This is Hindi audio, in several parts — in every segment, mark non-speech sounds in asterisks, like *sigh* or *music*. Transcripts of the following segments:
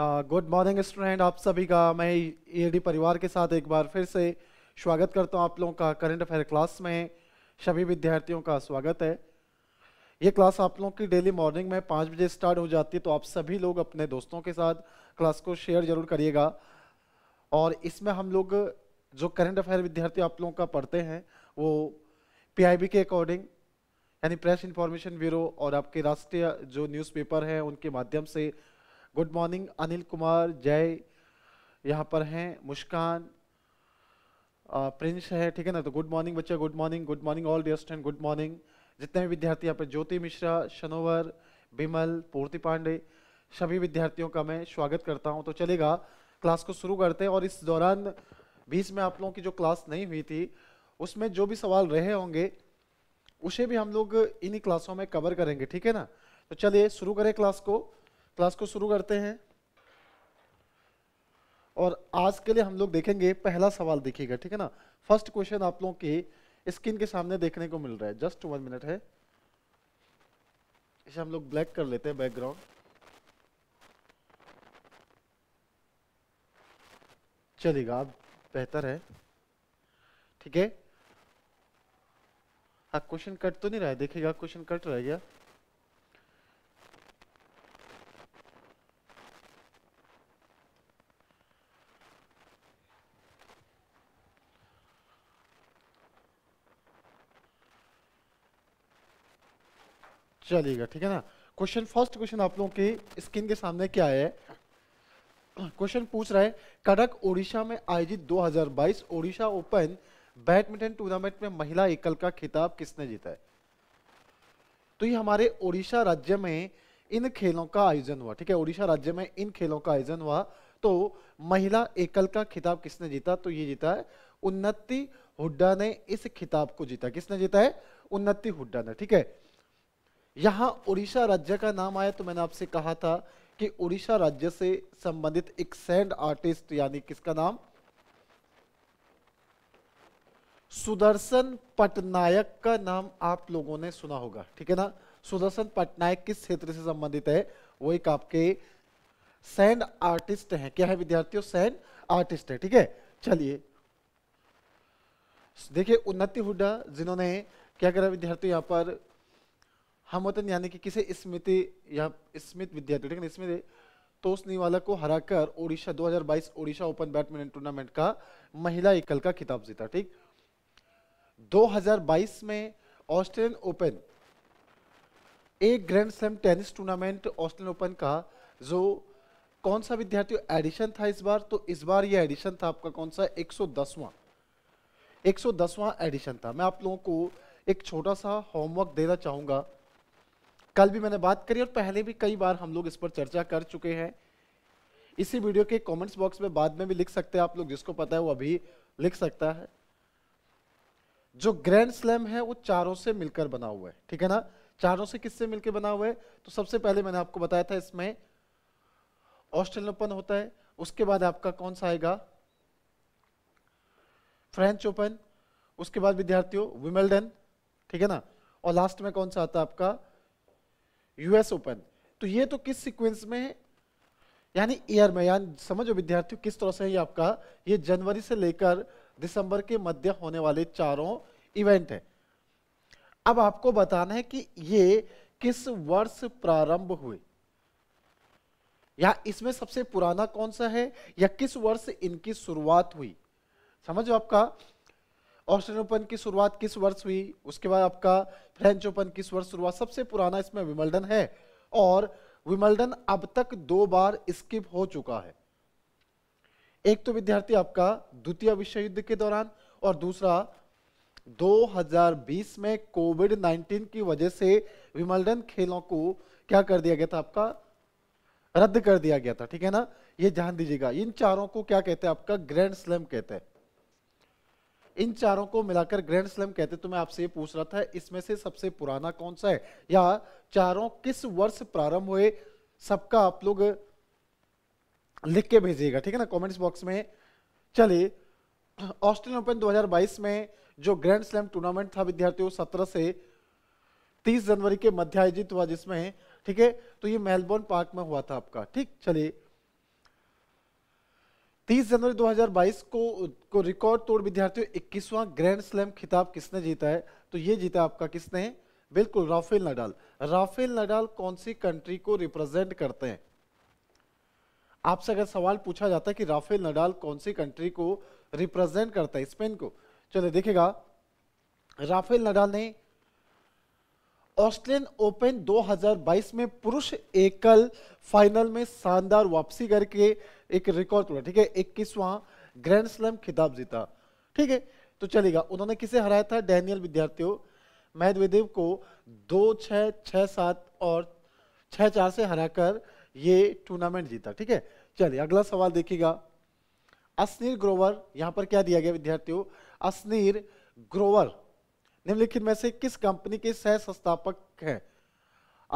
गुड मॉर्निंग स्टूडेंट आप सभी का मैं ईडी परिवार के साथ एक बार फिर से स्वागत करता हूं आप लोगों का करंट अफेयर क्लास में सभी विद्यार्थियों का स्वागत है ये क्लास आप लोगों की डेली मॉर्निंग में पाँच बजे स्टार्ट हो जाती है तो आप सभी लोग अपने दोस्तों के साथ क्लास को शेयर जरूर करिएगा और इसमें हम लोग जो करंट अफेयर विद्यार्थी आप लोगों का पढ़ते हैं वो पी के अकॉर्डिंग यानी प्रेस इंफॉर्मेशन ब्यूरो और आपके राष्ट्रीय जो न्यूज़पेपर हैं उनके माध्यम से गुड मॉर्निंग अनिल कुमार जय यहाँ पर हैं मुस्कान प्रिंस है ठीक है ना तो गुड मॉर्निंग बच्चा good morning good morning all dear students good morning जितने भी विद्यार्थी यहाँ पर ज्योति मिश्रा शनोवर बिमल पूर्ति पांडे सभी विद्यार्थियों का मैं स्वागत करता हूँ तो चलेगा क्लास को शुरू करते हैं और इस दौरान बीच में आप लोगों की जो क्लास नहीं हुई थी उसमें जो भी सवाल रहे होंगे उसे भी हम लोग इन्हीं क्लासों में कवर करेंगे ठीक है ना तो चलिए शुरू करें क्लास को क्लास को शुरू करते हैं और आज के लिए हम लोग देखेंगे पहला सवाल देखिएगा ठीक है ना फर्स्ट क्वेश्चन आप लोगों के स्किन के सामने देखने को मिल रहा है जस्ट वन मिनट है इसे हम लोग ब्लैक कर लेते हैं बैकग्राउंड चलेगा बेहतर है ठीक है हाँ क्वेश्चन कट तो नहीं रहा है देखिएगा क्वेश्चन कट रह गया चलेगा ठीक है ना क्वेश्चन फर्स्ट क्वेश्चन आप लोगों के स्क्रीन के सामने क्या है क्वेश्चन पूछ रहा है कड़क ओडिशा में आयोजित 2022 ओडिशा ओपन बैडमिंटन टूर्नामेंट में महिला एकल का खिताब किसने जीता है तो ये हमारे ओडिशा राज्य में इन खेलों का आयोजन हुआ ठीक है ओडिशा राज्य में इन खेलों का आयोजन हुआ तो महिला एकल का खिताब किसने जीता तो ये जीता है उन्नति हुड्डा ने इस खिताब को जीता किसने जीता है उन्नति हुड्डा ने ठीक है यहाँ उड़ीसा राज्य का नाम आया तो मैंने आपसे कहा था कि उड़ीसा राज्य से संबंधित एक सैंड आर्टिस्ट यानी किसका नाम सुदर्शन पटनायक का नाम आप लोगों ने सुना होगा ठीक है ना सुदर्शन पटनायक किस क्षेत्र से संबंधित है वो एक आपके सैंड आर्टिस्ट हैं क्या है विद्यार्थियों सैंड आर्टिस्ट है ठीक है चलिए देखिए उन्नति हुडा जिन्होंने क्या करा विद्यार्थी यहाँ पर हमवतन यानी कि किसे स्मृति या स्मित विद्यार्थी तो उस निवाला को हराकर Odisha 2022 Odisha open badminton tournament का महिला एकल का खिताब जीता ठीक 2022 में ऑस्ट्रेलियन ओपन एक grand slam tennis tournament Australian open का जो कौन सा विद्यार्थी एडिशन था इस बार तो इस बार ये एडिशन था आपका कौन सा 110वां 110वां एडिशन था मैं आप लोगों को एक छोटा सा होमवर्क देना चाहूंगा कल भी मैंने बात करी और पहले भी कई बार हम लोग इस पर चर्चा कर चुके हैं इसी वीडियो के कमेंट्स बॉक्स में बाद में भी लिख सकते हैं आप लोग जिसको पता है वो अभी लिख सकता है जो ग्रैंड स्लैम है वो चारों से मिलकर बना हुआ है ठीक है ना चारों से किससे मिलकर बना हुआ है तो सबसे पहले मैंने आपको बताया था इसमें ऑस्ट्रेलियन ओपन होता है उसके बाद आपका कौन सा आएगा फ्रेंच ओपन उसके बाद विद्यार्थियों विमेल्डन ठीक है ना और लास्ट में कौन सा आता है आपका यूएस ओपन तो ये तो किस सीक्वेंस में है यानी ईयर में यानी समझो विद्यार्थियों किस तरह से है आपका ये जनवरी से लेकर दिसंबर के मध्य होने वाले चारों इवेंट है अब आपको बताना है कि ये किस वर्ष प्रारंभ हुए या इसमें सबसे पुराना कौन सा है या किस वर्ष इनकी शुरुआत हुई समझो आपका ऑस्ट्रेलियन ओपन की शुरुआत किस वर्ष हुई उसके बाद आपका फ्रेंच ओपन किस वर्ष शुरुआत सबसे पुराना इसमें विमल्डन है और विमल्डन अब तक दो बार स्किप हो चुका है एक तो विद्यार्थी आपका द्वितीय विश्व युद्ध के दौरान और दूसरा 2020 में कोविड 19 की वजह से विमल्डन खेलों को क्या कर दिया गया था आपका रद्द कर दिया गया था ठीक है ना ये ध्यान दीजिएगा इन चारों को क्या कहते हैं आपका ग्रैंड स्लैम कहते हैं इन चारों को मिलाकर ग्रैंड स्लैम कहते तो मैं आपसे ये पूछ रहा था इसमें से सबसे पुराना कौन सा है या चारों किस वर्ष प्रारंभ हुए सबका आप लोग लिख के भेजिएगा ठीक है ना कमेंट्स बॉक्स में चलिए ऑस्ट्रेलियन ओपन 2022 में जो ग्रैंड स्लैम टूर्नामेंट था विद्यार्थियों सत्रह से तीस जनवरी के मध्य आयोजित हुआ जिसमें ठीक है तो ये मेलबोर्न पार्क में हुआ था आपका ठीक चलिए 30 जनवरी 2022 को को रिकॉर्ड तोड़ विद्यार्थियों इक्कीसवां ग्रैंड स्लैम खिताब किसने जीता है तो ये जीता आपका किसने बिल्कुल राफेल नडाल राफेल नडाल कौन सी कंट्री को रिप्रेजेंट करते हैं आपसे अगर सवाल पूछा जाता है कि राफेल नडाल कौन सी कंट्री को रिप्रेजेंट करता है स्पेन को चलिए देखेगा राफेल नडाल ने ऑस्ट्रेलियन ओपन 2022 में पुरुष एकल फाइनल में शानदार वापसी करके एक रिकॉर्ड तोड़ा ठीक है इक्कीसवा ग्रैंड स्लैम खिताब जीता ठीक है तो चलेगा उन्होंने किसे हराया था डैनियल विद्यार्थियों मैदवेदेव को दो छः छः सात और छः चार से हराकर ये टूर्नामेंट जीता ठीक है चलिए अगला सवाल देखिएगा अस्नीर ग्रोवर यहां पर क्या दिया गया विद्यार्थियों अस्नीर ग्रोवर निम्नलिखित में से किस कंपनी के सह संस्थापक हैं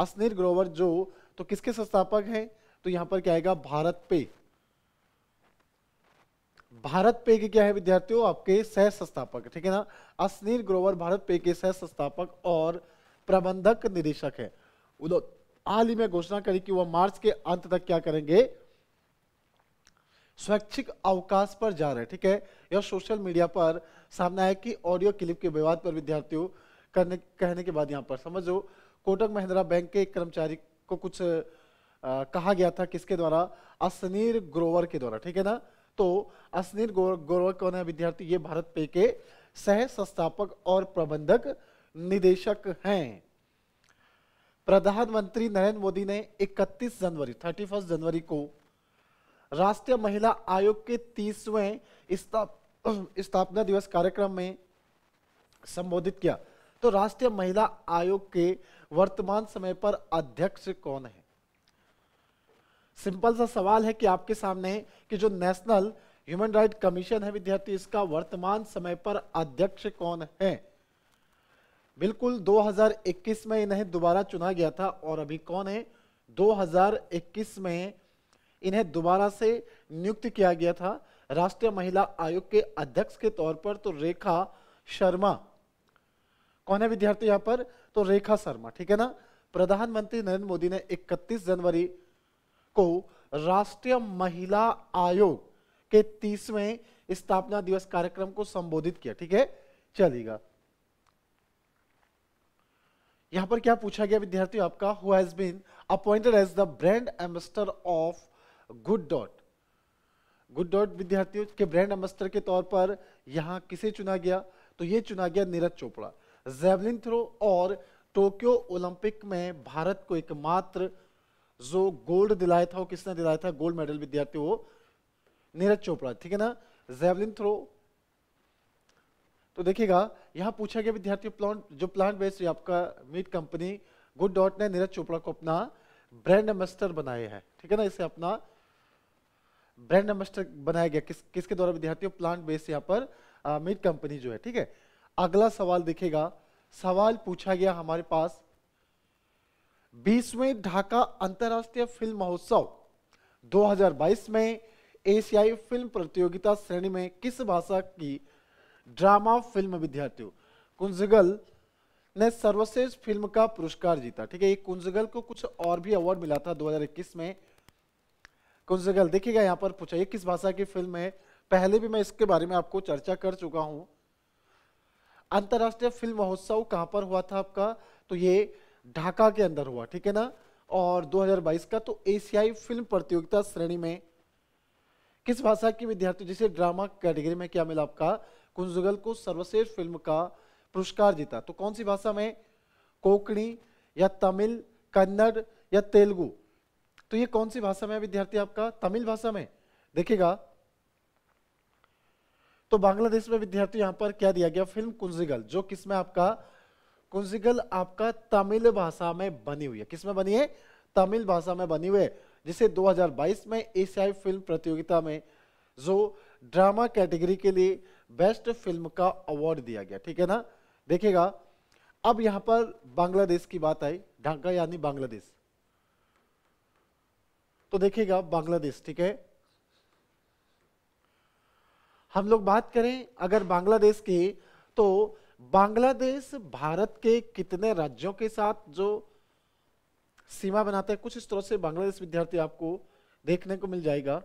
अस्नीर ग्रोवर जो तो किसके संस्थापक हैं तो यहां पर क्या आएगा भारत पे भारत पे के क्या है विद्यार्थियों आपके सह संस्थापक ठीक है ना असनीर ग्रोवर भारत पे के सह संस्थापक और प्रबंधक निदेशक है हाल ही में घोषणा करी कि वह मार्च के अंत तक क्या करेंगे स्वैच्छिक अवकाश पर जा रहे ठीक है यह सोशल मीडिया पर सामने आया कि ऑडियो क्लिप के विवाद पर विद्यार्थियों करने कहने के बाद यहाँ पर समझो कोटक महिंद्रा बैंक के एक कर्मचारी को कुछ आ, कहा गया था किसके द्वारा असनीर ग्रोवर के द्वारा ठीक है ना तो असनीर गोरवको ने विद्यार्थी ये भारत पे के सह संस्थापक और प्रबंधक निदेशक हैं प्रधानमंत्री नरेंद्र मोदी ने 31 जनवरी 31 जनवरी को राष्ट्रीय महिला आयोग के तीसवें स्थापना दिवस कार्यक्रम में संबोधित किया तो राष्ट्रीय महिला आयोग के वर्तमान समय पर अध्यक्ष कौन है सिंपल सा सवाल है कि आपके सामने कि जो नेशनल ह्यूमन राइट कमीशन है विद्यार्थी इसका वर्तमान समय पर अध्यक्ष कौन है बिल्कुल 2021 में इन्हें दोबारा चुना गया था और अभी कौन है 2021 में इन्हें दोबारा से नियुक्त किया गया था राष्ट्रीय महिला आयोग के अध्यक्ष के तौर पर तो रेखा शर्मा कौन है विद्यार्थी यहाँ पर तो रेखा शर्मा ठीक है ना प्रधानमंत्री नरेंद्र मोदी ने 31 जनवरी को राष्ट्रीय महिला आयोग के तीसवें स्थापना दिवस कार्यक्रम को संबोधित किया ठीक है चलेगा यहां पर क्या पूछा गया विद्यार्थी आपका who has been appointed as the brand ambassador of good dot good dot विद्यार्थियों के ब्रांड एम्बेसडर के तौर पर यहां किसे चुना गया तो यह चुना गया नीरज चोपड़ा जेवलिन थ्रो और टोक्यो ओलंपिक में भारत को एकमात्र जो गोल्ड दिलाया था वो किसने दिलाया था गोल्ड मेडल विद्यार्थी वो नीरज चोपड़ा ठीक है ना जेवलिन थ्रो तो देखिएगा यहां पूछा गया विद्यार्थी प्लांट जो प्लांट बेस्ड आपका मीट कंपनी गुड डॉट ने नीरज चोपड़ा को अपना ब्रांड एम्बेसडर बनाया है ठीक है ना इसे अपना ब्रांड एम्बेसडर बनाया गया किस किसके द्वारा विद्यार्थियों प्लांट बेस्ड यहाँ पर मीट कंपनी जो है ठीक है अगला सवाल देखेगा सवाल पूछा गया हमारे पास बीसवें ढाका अंतरराष्ट्रीय फिल्म महोत्सव 2022 में एशियाई फिल्म प्रतियोगिता श्रेणी में किस भाषा की ड्रामा फिल्म विद्यार्थियों कुंजगल ने सर्वश्रेष्ठ फिल्म का पुरस्कार जीता ठीक है ये कुंजगल को कुछ और भी अवार्ड मिला था 2021 में कुंजगल देखिएगा यहाँ पर पूछा ये किस भाषा की फिल्म है पहले भी मैं इसके बारे में आपको चर्चा कर चुका हूं अंतर्राष्ट्रीय फिल्म महोत्सव कहां पर हुआ था आपका तो ये ढाका के अंदर हुआ ठीक है ना और 2022 का तो एशियाई फिल्म प्रतियोगिता श्रेणी में किस भाषा की विद्यार्थी जिसे ड्रामा कैटेगरी में क्या मिला आपका कुंजुगल को सर्वश्रेष्ठ फिल्म का पुरस्कार जीता तो कौन सी भाषा में कोकणी या तमिल कन्नड़ या तेलुगु तो ये कौन सी भाषा में विद्यार्थी आपका तमिल भाषा में देखिएगा तो बांग्लादेश में विद्यार्थी यहां पर क्या दिया गया फिल्म कुंजिगल जो किसमें आपका कुंजिकल आपका तमिल भाषा में बनी हुई है किस में बनी है तमिल भाषा में बनी हुई है जिसे 2022 में एशियाई फिल्म प्रतियोगिता में जो ड्रामा कैटेगरी के लिए बेस्ट फिल्म का अवार्ड दिया गया ठीक है ना देखिएगा अब यहां पर बांग्लादेश की बात आई ढांका यानी बांग्लादेश तो देखिएगा बांग्लादेश ठीक है हम लोग बात करें अगर बांग्लादेश की तो बांग्लादेश भारत के कितने राज्यों के साथ जो सीमा बनाता है कुछ इस तरह से बांग्लादेश विद्यार्थी आपको देखने को मिल जाएगा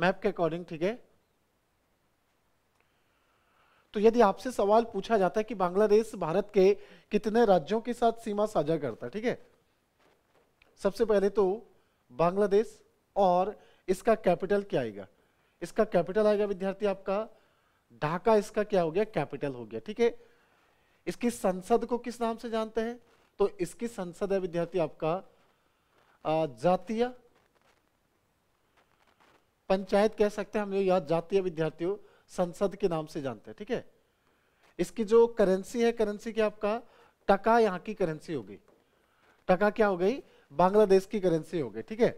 मैप के अकॉर्डिंग ठीक है तो यदि आपसे सवाल पूछा जाता है कि बांग्लादेश भारत के कितने राज्यों के साथ सीमा साझा करता है ठीक है सबसे पहले तो बांग्लादेश और इसका कैपिटल क्या आएगा इसका कैपिटल आएगा विद्यार्थी आपका ढाका इसका क्या हो गया कैपिटल हो गया ठीक है इसकी संसद को किस नाम से जानते हैं तो इसकी संसद है विद्यार्थी आपका जातीय पंचायत कह सकते हैं हम लोग याद जातीय विद्यार्थियों संसद के नाम से जानते हैं ठीक है इसकी जो करेंसी है करेंसी क्या आपका टका यहां की करेंसी हो गई टका क्या हो गई बांग्लादेश की करेंसी हो गई ठीक है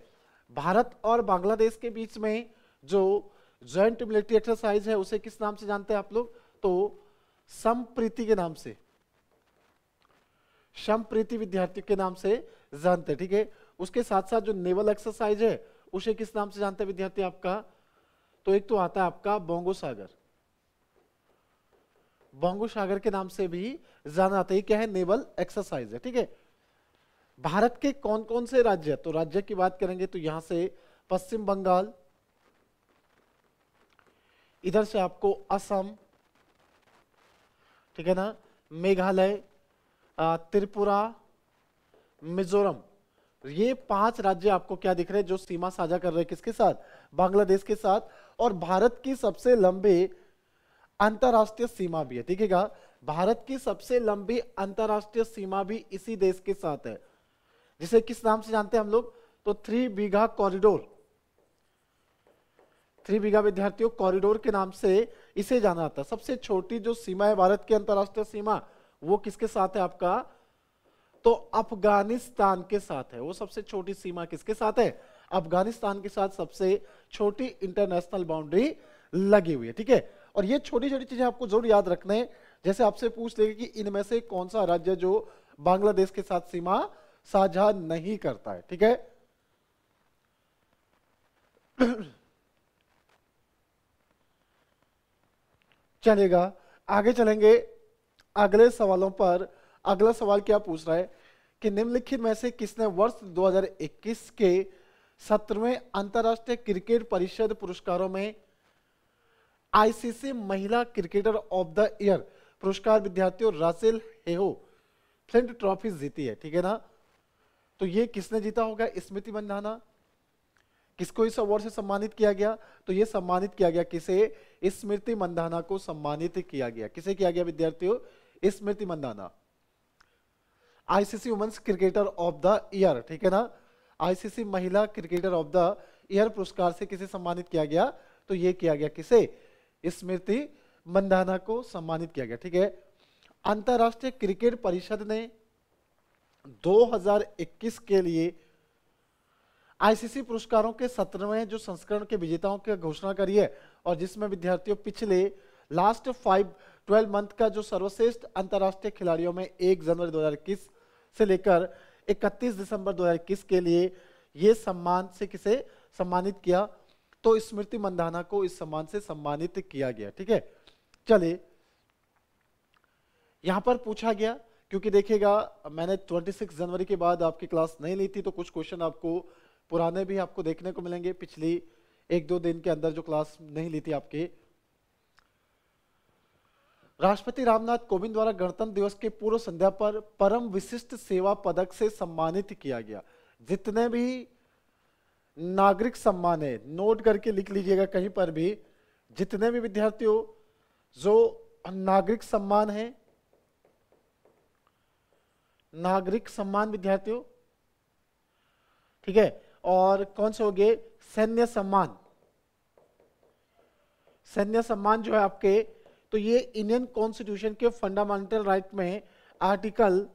भारत और बांग्लादेश के बीच में जो ज्वाइंट मिलिट्री एक्सरसाइज है उसे किस नाम से जानते हैं आप लोग तो संप्रीति के नाम से संप्रीति विद्यार्थी के नाम से जानते हैं ठीक है उसके साथ साथ जो नेवल एक्सरसाइज है उसे किस नाम से जानते हैं विद्यार्थी आपका तो एक तो आता है आपका बोंगो सागर बोंगो सागर के नाम से भी जाना जाता है क्या है नेवल एक्सरसाइज है ठीक है भारत के कौन कौन से राज्य तो राज्य की बात करेंगे तो यहां से पश्चिम बंगाल इधर से आपको असम ठीक है ना मेघालय त्रिपुरा मिजोरम ये पांच राज्य आपको क्या दिख रहे हैं जो सीमा साझा कर रहे हैं किसके साथ बांग्लादेश के साथ और भारत की सबसे लंबी अंतर्राष्ट्रीय सीमा भी है ठीक है भारत की सबसे लंबी अंतरराष्ट्रीय सीमा भी इसी देश के साथ है जिसे किस नाम से जानते हैं हम लोग तो three Bigha corridor three Bigha विद्यार्थियों कॉरिडोर के नाम से इसे जाना जाता है सबसे छोटी जो सीमा है भारत की अंतरराष्ट्रीय सीमा वो किसके साथ है आपका तो अफगानिस्तान के साथ है वो सबसे छोटी सीमा किसके साथ है अफगानिस्तान के साथ सबसे छोटी इंटरनेशनल बाउंड्री लगी हुई है ठीक है और ये छोटी छोटी चीजें आपको जरूर याद रखने जैसे आपसे पूछ लेगा कि इनमें से कौन सा राज्य जो बांग्लादेश के साथ सीमा साझा नहीं करता है ठीक है चलेगा आगे चलेंगे अगले सवालों पर अगला सवाल क्या पूछ रहा है कि निम्नलिखित में से किसने वर्ष 2021 के सत्रहवें अंतर्राष्ट्रीय क्रिकेट परिषद पुरस्कारों में आईसीसी महिला क्रिकेटर ऑफ द ईयर पुरस्कार विद्यार्थियों रासिल हेहो फ्लिंट ट्रॉफी जीती है ठीक है ना तो ये किसने जीता होगा स्मृति बंधाना किसको इस अवार्ड से सम्मानित किया गया तो ये सम्मानित किया गया किसे स्मृति मंदाना को सम्मानित किया गया किसे किया गया विद्यार्थियों Smriti Mandhana ICC women's cricketer of the year ठीक है ना आईसीसी महिला क्रिकेटर ऑफ द ईयर पुरस्कार से किसे सम्मानित किया गया तो ये किया गया किसे स्मृति मंदाना को सम्मानित किया गया ठीक है अंतरराष्ट्रीय क्रिकेट परिषद ने 2021 के लिए आईसीसी पुरस्कारों के सत्रहवें जो संस्करण के विजेताओं की घोषणा करी है और जिसमें विद्यार्थियों पिछले लास्ट फाइव ट्वेल्व मंथ का जो सर्वश्रेष्ठ अंतर्राष्ट्रीय खिलाड़ियों में एक जनवरी दो से लेकर इकतीस दिसंबर दो के लिए ये सम्मान से किसे सम्मानित किया तो स्मृति मंदाना को इस सम्मान से सम्मानित किया गया ठीक है चले यहां पर पूछा गया क्योंकि देखिएगा मैंने 26 जनवरी के बाद आपकी क्लास नहीं ली थी तो कुछ क्वेश्चन आपको पुराने भी आपको देखने को मिलेंगे पिछली एक दो दिन के अंदर जो क्लास नहीं ली थी आपकी राष्ट्रपति रामनाथ कोविंद द्वारा गणतंत्र दिवस के पूर्व संध्या पर परम विशिष्ट सेवा पदक से सम्मानित किया गया जितने भी नागरिक सम्मान है नोट करके लिख लीजिएगा कहीं पर भी जितने भी विद्यार्थियों जो नागरिक सम्मान है नागरिक सम्मान विद्यार्थियों ठीक है और कौन से हो गए सैन्य सम्मान सैन्य सम्मान जो है आपके तो ये इंडियन कॉन्स्टिट्यूशन के फंडामेंटल राइट में आर्टिकल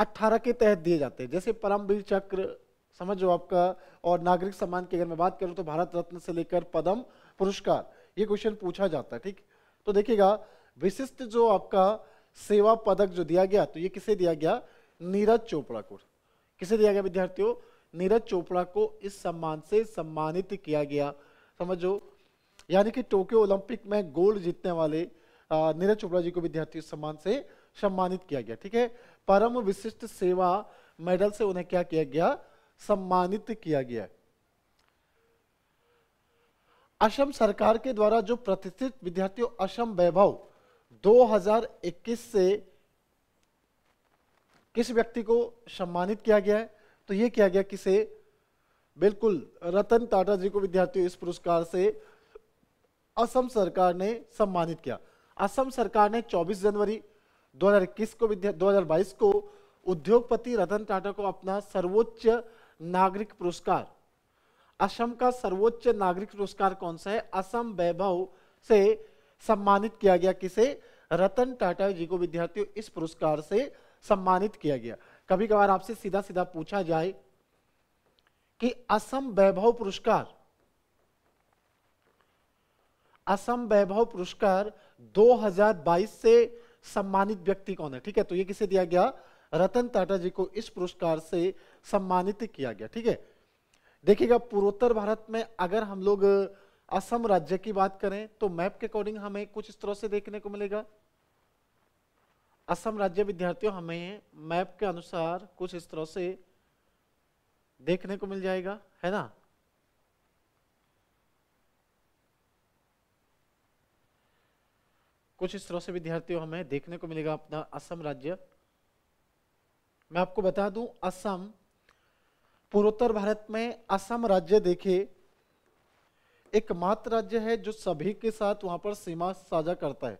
18 के तहत दिए जाते हैं जैसे परमवीर चक्र लो आपका और नागरिक सम्मान की अगर मैं बात करूं तो भारत रत्न से लेकर पदम पुरस्कार ये क्वेश्चन पूछा जाता है ठीक तो देखिएगा विशिष्ट जो आपका सेवा पदक जो दिया गया तो ये किसे दिया गया नीरज चोपड़ा को किसे दिया गया विद्यार्थियों नीरज चोपड़ा को इस सम्मान से सम्मानित किया गया समझो यानी कि टोक्यो ओलंपिक में गोल्ड जीतने वाले नीरज चोपड़ा जी को विद्यार्थी सम्मान से सम्मानित किया गया ठीक है परम विशिष्ट सेवा मेडल से उन्हें क्या किया गया सम्मानित किया गया असम सरकार के द्वारा जो प्रतिष्ठित विद्यार्थियों असम वैभव 2021 से किस व्यक्ति को सम्मानित किया गया है तो ये किया गया किसे बिल्कुल रतन टाटा जी को विद्यार्थियों इस पुरस्कार से असम सरकार ने सम्मानित किया असम सरकार ने 24 जनवरी 2021 को विद्या 2022 को उद्योगपति रतन टाटा को अपना सर्वोच्च नागरिक पुरस्कार असम का सर्वोच्च नागरिक पुरस्कार कौन सा है असम वैभव से सम्मानित किया गया किसे रतन टाटा जी को विद्यार्थियों इस पुरस्कार से सम्मानित किया गया कभी कभार आपसे सीधा सीधा पूछा जाए कि असम वैभव पुरस्कार असम वैभव पुरस्कार 2022 से सम्मानित व्यक्ति कौन है ठीक है तो ये किसे दिया गया रतन टाटा जी को इस पुरस्कार से सम्मानित किया गया ठीक है देखिएगा पूर्वोत्तर भारत में अगर हम लोग असम राज्य की बात करें तो मैप के अकॉर्डिंग हमें कुछ इस तरह से देखने को मिलेगा असम राज्य विद्यार्थियों हमें मैप के अनुसार कुछ इस तरह से देखने को मिल जाएगा है ना कुछ इस तरह से विद्यार्थियों हमें देखने को मिलेगा अपना असम राज्य मैं आपको बता दूं असम पूर्वोत्तर भारत में असम राज्य देखे एकमात्र राज्य है जो सभी के साथ वहां पर सीमा साझा करता है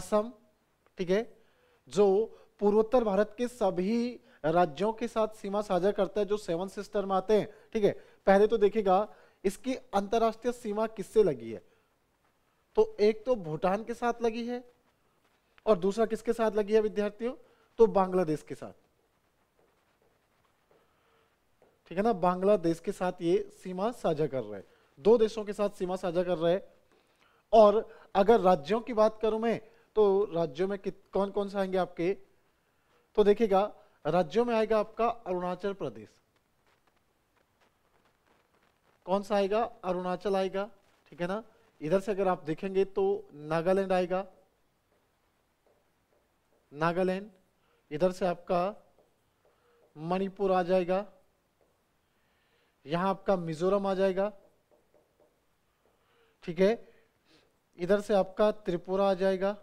असम ठीक है जो पूर्वोत्तर भारत के सभी राज्यों के साथ सीमा साझा करता है जो सेवन सिस्टर में आते हैं ठीक है पहले तो देखिएगा इसकी अंतरराष्ट्रीय सीमा किससे लगी है तो एक तो भूटान के साथ लगी है और दूसरा किसके साथ लगी है विद्यार्थियों तो बांग्लादेश के साथ ठीक है ना बांग्लादेश के साथ ये सीमा साझा कर रहे हैं दो देशों के साथ सीमा साझा कर रहे हैं और अगर राज्यों की बात करूं मैं तो राज्यों में कित कौन कौन से आएंगे आपके तो देखिएगा राज्यों में आएगा आपका अरुणाचल प्रदेश कौन सा आएगा अरुणाचल आएगा ठीक है ना इधर से अगर आप देखेंगे तो नागालैंड आएगा नागालैंड इधर से आपका मणिपुर आ जाएगा यहां आपका मिजोरम आ जाएगा ठीक है इधर से आपका त्रिपुरा आ जाएगा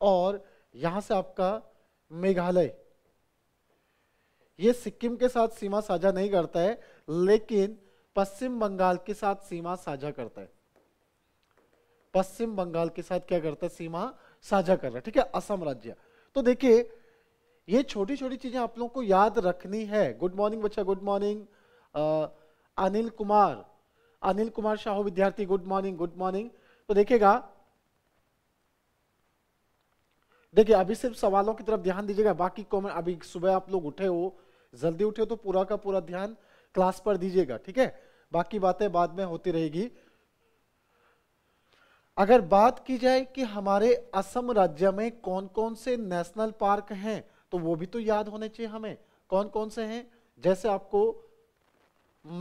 और यहां से आपका मेघालय ये सिक्किम के साथ सीमा साझा नहीं करता है लेकिन पश्चिम बंगाल के साथ सीमा साझा करता है पश्चिम बंगाल के साथ क्या करता है सीमा साझा कर रहा है ठीक है असम राज्य तो देखिए ये छोटी छोटी चीजें आप लोगों को याद रखनी है गुड मॉर्निंग बच्चा गुड मॉर्निंग अनिल कुमार अनिल कुमार शाह विद्यार्थी गुड मॉर्निंग गुड मॉर्निंग तो देखिएगा देखिए अभी सिर्फ सवालों की तरफ ध्यान दीजिएगा बाकी कॉमेंट अभी सुबह आप लोग उठे हो जल्दी उठे हो तो पूरा का पूरा ध्यान क्लास पर दीजिएगा ठीक है बाकी बातें बाद में होती रहेगी अगर बात की जाए कि हमारे असम राज्य में कौन कौन से नेशनल पार्क हैं तो वो भी तो याद होने चाहिए हमें कौन कौन से हैं जैसे आपको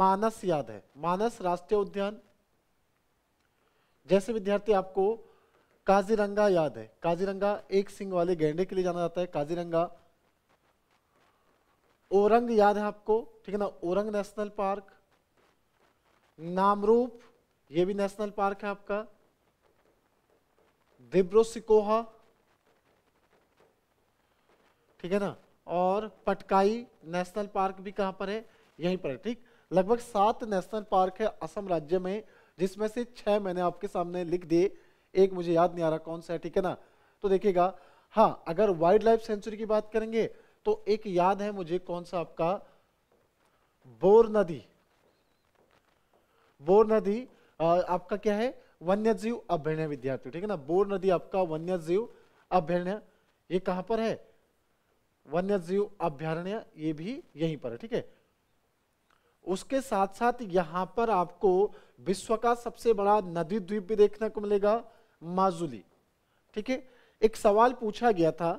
मानस याद है मानस राष्ट्रीय उद्यान जैसे विद्यार्थी आपको काजीरंगा याद है काजीरंगा एक सिंह वाले गैंडे के लिए जाना जाता है काजीरंगा ओरंग याद है आपको ठीक है ना ओरंग नेशनल पार्क नामरूप ये भी नेशनल पार्क है आपका दिब्रो सिकोहा ठीक है ना और पटकाई नेशनल पार्क भी कहां पर है यहीं पर है ठीक लगभग सात नेशनल पार्क है असम राज्य में जिसमें से छह मैंने आपके सामने लिख दिए एक मुझे याद नहीं आ रहा कौन सा है ठीक है ना तो देखिएगा हाँ अगर वाइल्ड लाइफ सेंचुरी की बात करेंगे तो एक याद है मुझे कौन सा आपका बोर नदी बोर नदी आपका क्या है वन्य जीव अभ्यण्य विद्यार्थी ठीक है ना बोर नदी आपका वन्य जीव अभ्यण्य ये कहां पर है वन्य जीव अभ्यारण्य ये भी यहीं पर है ठीक है उसके साथ साथ यहां पर आपको विश्व का सबसे बड़ा नदी द्वीप भी देखने को मिलेगा माजुली ठीक है एक सवाल पूछा गया था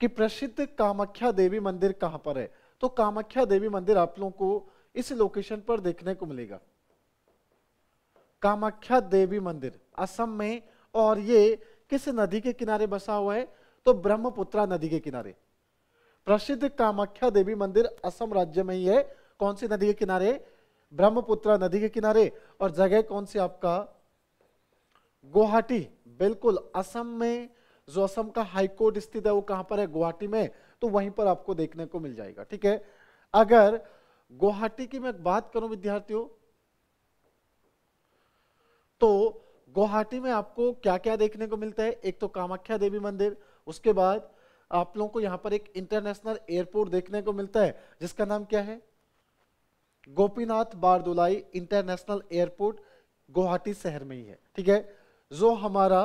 कि प्रसिद्ध कामाख्या देवी मंदिर कहां पर है तो कामाख्या देवी मंदिर आप लोगों को इस लोकेशन पर देखने को मिलेगा कामाख्या देवी मंदिर असम में और ये किस नदी के किनारे बसा हुआ है तो ब्रह्मपुत्रा नदी के किनारे प्रसिद्ध कामाख्या देवी मंदिर असम राज्य में ही है कौन सी नदी के किनारे ब्रह्मपुत्रा नदी के किनारे और जगह कौन सी आपका गुवाहाटी बिल्कुल असम में जो असम का हाई कोर्ट स्थित है वो कहां पर है गुवाहाटी में तो वहीं पर आपको देखने को मिल जाएगा ठीक है अगर गुवाहाटी की मैं बात करूं विद्यार्थियों तो गुवाहाटी में आपको क्या क्या देखने को मिलता है एक तो कामाख्या देवी मंदिर उसके बाद आप लोगों को यहां पर एक इंटरनेशनल एयरपोर्ट देखने को मिलता है जिसका नाम क्या है गोपीनाथ बारदुलाई इंटरनेशनल एयरपोर्ट गुवाहाटी शहर में ही है ठीक है जो हमारा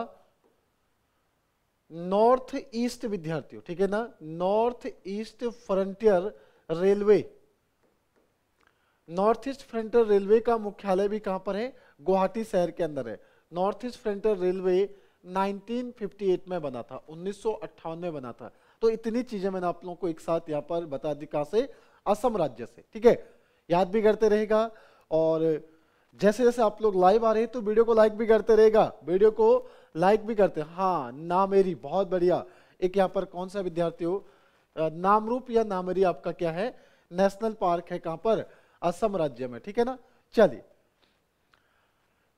नॉर्थ ईस्ट विद्यार्थियों ठीक है ना north east frontier railway north east frontier railway का मुख्यालय भी कहां पर है गुवाहाटी शहर के अंदर है नॉर्थ ईस्ट फ्रंटियर रेलवे 1958 में बना था उन्नीस में बना था तो इतनी चीजें मैंने आप लोगों को एक साथ यहां पर बता दी कहा से असम राज्य से ठीक है याद भी करते रहेगा और जैसे जैसे आप लोग लाइव आ रहे हैं तो वीडियो को लाइक भी करते रहेगा वीडियो को लाइक भी करते हाँ ना मेरी बहुत बढ़िया एक यहाँ पर कौन सा विद्यार्थी हो रूप या नामेरी आपका क्या है नेशनल पार्क है कहां पर असम राज्य में ठीक है ना चलिए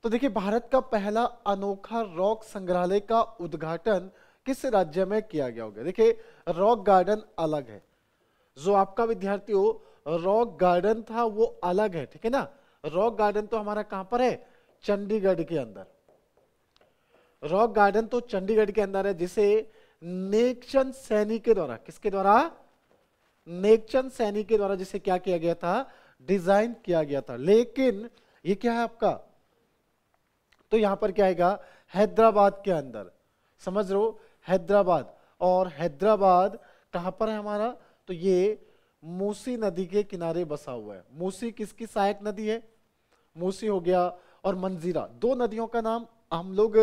तो देखिए भारत का पहला अनोखा रॉक संग्रहालय का उद्घाटन किस राज्य में किया गया होगा देखिए रॉक गार्डन अलग है जो आपका विद्यार्थी हो रॉक गार्डन था वो अलग है ठीक है ना रॉक गार्डन तो हमारा कहां पर है चंडीगढ़ के अंदर रॉक गार्डन तो चंडीगढ़ के अंदर है जिसे नेकचंद सैनी के द्वारा किसके द्वारा नेकचंद सैनी के द्वारा जिसे क्या किया गया था डिजाइन किया गया था लेकिन ये क्या है आपका तो यहां पर क्या आएगा हैदराबाद के अंदर समझ रहे हो हैदराबाद और हैदराबाद कहां पर है हमारा तो ये मूसी नदी के किनारे बसा हुआ है मूसी किसकी सहायक नदी है मूसी हो गया और मंजीरा दो नदियों का नाम हम लोग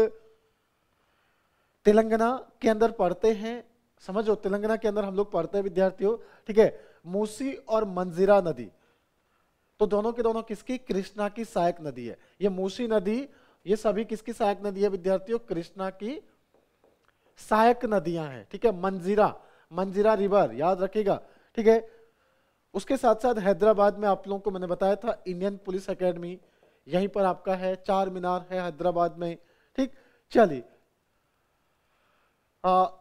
तेलंगाना के अंदर पढ़ते हैं समझो तेलंगाना के अंदर हम लोग पढ़ते हैं विद्यार्थियों ठीक है मूसी और मंजीरा नदी तो दोनों के दोनों किसकी कृष्णा की सहायक नदी है ये मूसी नदी ये सभी किसकी सहायक नदी है विद्यार्थियों कृष्णा की सहायक नदियां हैं ठीक है मंजीरा मंजीरा रिवर याद रखिएगा ठीक है उसके साथ साथ हैदराबाद में आप लोगों को मैंने बताया था इंडियन पुलिस अकेडमी यहीं पर आपका है चार मीनार है हैदराबाद में ठीक चलिए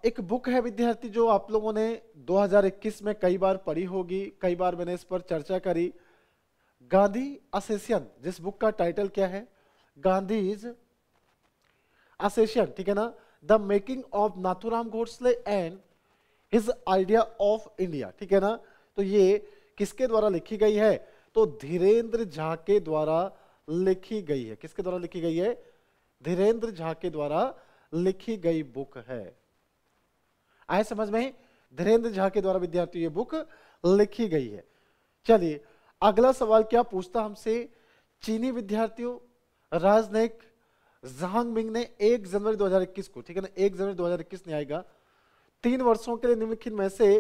एक बुक है विद्यार्थी जो आप लोगों ने 2021 में कई बार पढ़ी होगी कई बार मैंने इस पर चर्चा करी गांधी असेसियन जिस बुक का टाइटल क्या है गांधी इज असेसियन ठीक है ना the making of Nathuram Godse and his idea of India ठीक है ना तो ये किसके द्वारा लिखी गई है तो धीरेन्द्र झा के द्वारा लिखी गई है किसके द्वारा लिखी गई है धीरेन्द्र झा के द्वारा लिखी गई बुक है आए समझ में धीरेन्द्र झा के द्वारा विद्यार्थी ये बुक लिखी गई है चलिए अगला सवाल क्या पूछता हमसे चीनी विद्यार्थियों राजनयिक जहांग मिंग ने 1 जनवरी 2021 को ठीक है ना 1 जनवरी 2021 ने आएगा तीन वर्षों के लिए निम्नलिखित में से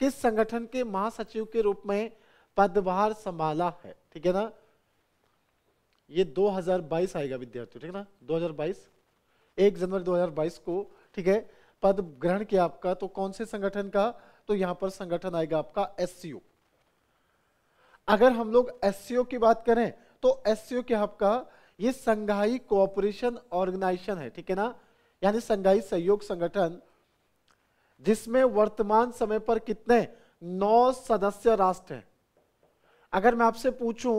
किस संगठन के महासचिव के रूप में पदभार संभाला है ठीक है ना ये 2022 आएगा विद्यार्थियों ठीक है ना 2022 एक जनवरी 2022 को ठीक है पद ग्रहण किया आपका तो कौन से संगठन का तो यहां पर संगठन आएगा आपका एस अगर हम लोग एस की बात करें तो एस क्या आपका ये संघाई कोऑपरेशन ऑर्गेनाइजेशन है ठीक है ना यानी संघाई सहयोग संगठन जिसमें वर्तमान समय पर कितने नौ सदस्य राष्ट्र हैं अगर मैं आपसे पूछूं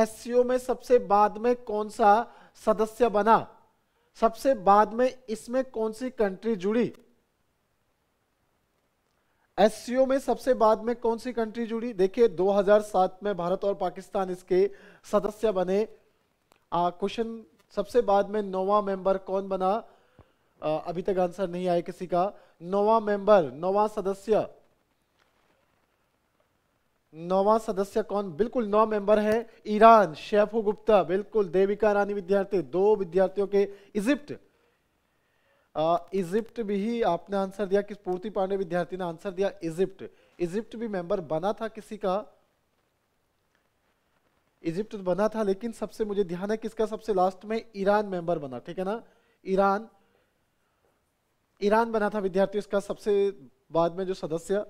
एस में सबसे बाद में कौन सा सदस्य बना सबसे बाद में इसमें कौन सी कंट्री जुड़ी एस में सबसे बाद में कौन सी कंट्री जुड़ी देखिए 2007 में भारत और पाकिस्तान इसके सदस्य बने क्वेश्चन सबसे बाद में नोवा मेंबर कौन बना आ, अभी तक आंसर नहीं आया किसी का नौवा मेंबर नौवा सदस्य नोवा सदस्य कौन बिल्कुल नौ मेंबर है ईरान शेफू गुप्ता बिल्कुल देविका रानी विद्यार्थी दो विद्यार्थियों के इजिप्ट इजिप्ट भी ही आपने आंसर दिया किस पूर्ति पांडे विद्यार्थी ने आंसर दिया इजिप्ट इजिप्ट भी मेंबर बना था किसी का इजिप्ट बना था लेकिन सबसे मुझे ध्यान है किसका सबसे लास्ट में ईरान मेंबर बना ठीक है ना ईरान ईरान बना था विद्यार्थी इसका सबसे बाद में जो सदस्य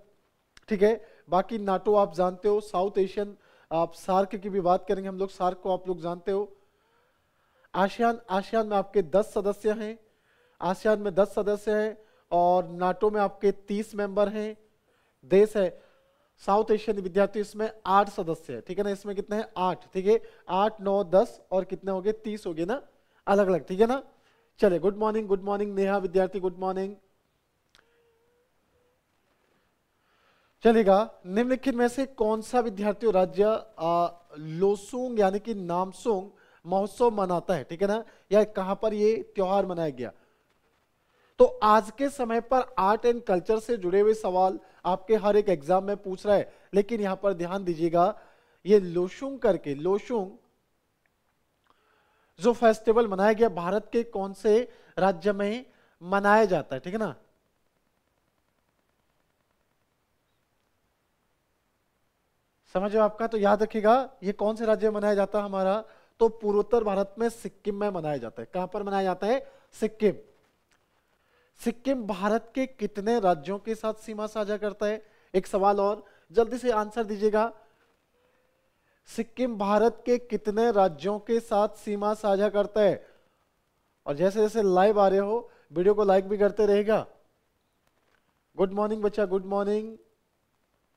ठीक है बाकी नाटो आप जानते हो साउथ एशियन आप सार्क की भी बात करेंगे हम लोग सार्क को आप लोग जानते हो आसियान आसियान में आपके 10 सदस्य हैं आसियान में 10 सदस्य हैं और नाटो में आपके 30 मेंबर हैं देश है साउथ एशियन विद्यार्थी इसमें आठ सदस्य है ठीक है ना इसमें कितने हैं आठ ठीक है आठ नौ दस और कितने हो गए तीस हो गए ना अलग अलग ठीक है ना चले good morning good morning Neha विद्यार्थी गुड मॉर्निंग चलेगा निम्नलिखित में से कौन सा विद्यार्थी राज्य लोसुंग यानी कि नामसुंग महोत्सव मनाता है ठीक है ना या कहां पर ये त्योहार मनाया गया तो आज के समय पर आर्ट एंड कल्चर से जुड़े हुए सवाल आपके हर एक एग्जाम में पूछ रहा है लेकिन यहां पर ध्यान दीजिएगा ये लोशुंग करके लोशुंग जो फेस्टिवल मनाया गया भारत के कौन से राज्य में मनाया जाता है ठीक है ना समझो आपका तो याद रखिएगा ये कौन से राज्य में मनाया जाता है हमारा तो पूर्वोत्तर भारत में सिक्किम में मनाया जाता है कहां पर मनाया जाता है सिक्किम सिक्किम भारत के कितने राज्यों के साथ सीमा साझा करता है एक सवाल और जल्दी से आंसर दीजिएगा सिक्किम भारत के कितने राज्यों के साथ सीमा साझा करता है और जैसे जैसे लाइव आ रहे हो वीडियो को लाइक भी करते रहेगा गुड मॉर्निंग बच्चा good morning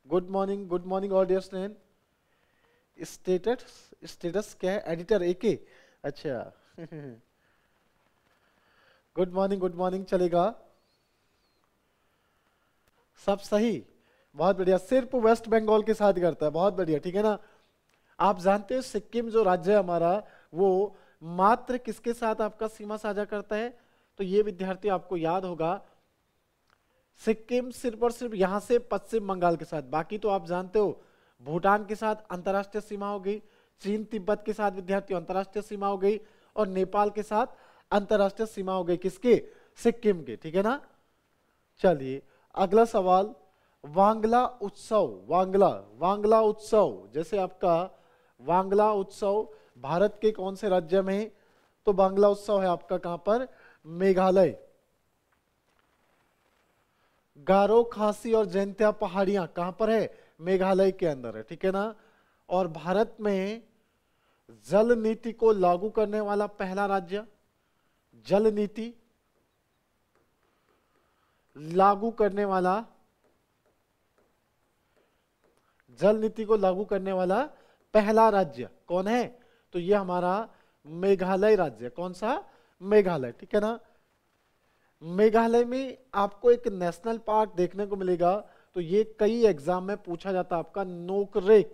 good morning good morning और डियर स्टेटस स्टेटस क्या है एडिटर ए के अच्छा गुड मॉर्निंग गुड मॉर्निंग चलेगा सब सही बहुत बढ़िया सिर्फ वेस्ट बंगाल के साथ करता है बहुत बढ़िया ठीक है ना आप जानते हो सिक्किम जो राज्य है हमारा वो मात्र किसके साथ आपका सीमा साझा करता है तो ये विद्यार्थी आपको याद होगा सिक्किम सिर्फ और सिर्फ यहां से पश्चिम बंगाल के साथ बाकी तो आप जानते हो भूटान के साथ अंतर्राष्ट्रीय सीमा हो गई चीन तिब्बत के साथ विद्यार्थियों अंतर्राष्ट्रीय सीमा हो गई और नेपाल के साथ अंतर्राष्ट्रीय सीमा हो गई किसके सिक्किम के ठीक है ना चलिए अगला सवाल वांगला उत्सव वांगला वांगला उत्सव जैसे आपका वांगला उत्सव भारत के कौन से राज्य में तो बांग्ला उत्सव है आपका कहां पर मेघालय गारो खासी और जैंत्या पहाड़ियां कहां पर है मेघालय के अंदर है ठीक है ना और भारत में जल नीति को लागू करने वाला पहला राज्य जल नीति लागू करने वाला जल नीति को लागू करने वाला पहला राज्य कौन है तो ये हमारा मेघालय राज्य कौन सा मेघालय ठीक है ना मेघालय में आपको एक नेशनल पार्क देखने को मिलेगा तो ये कई एग्जाम में पूछा जाता है आपका नोकरेक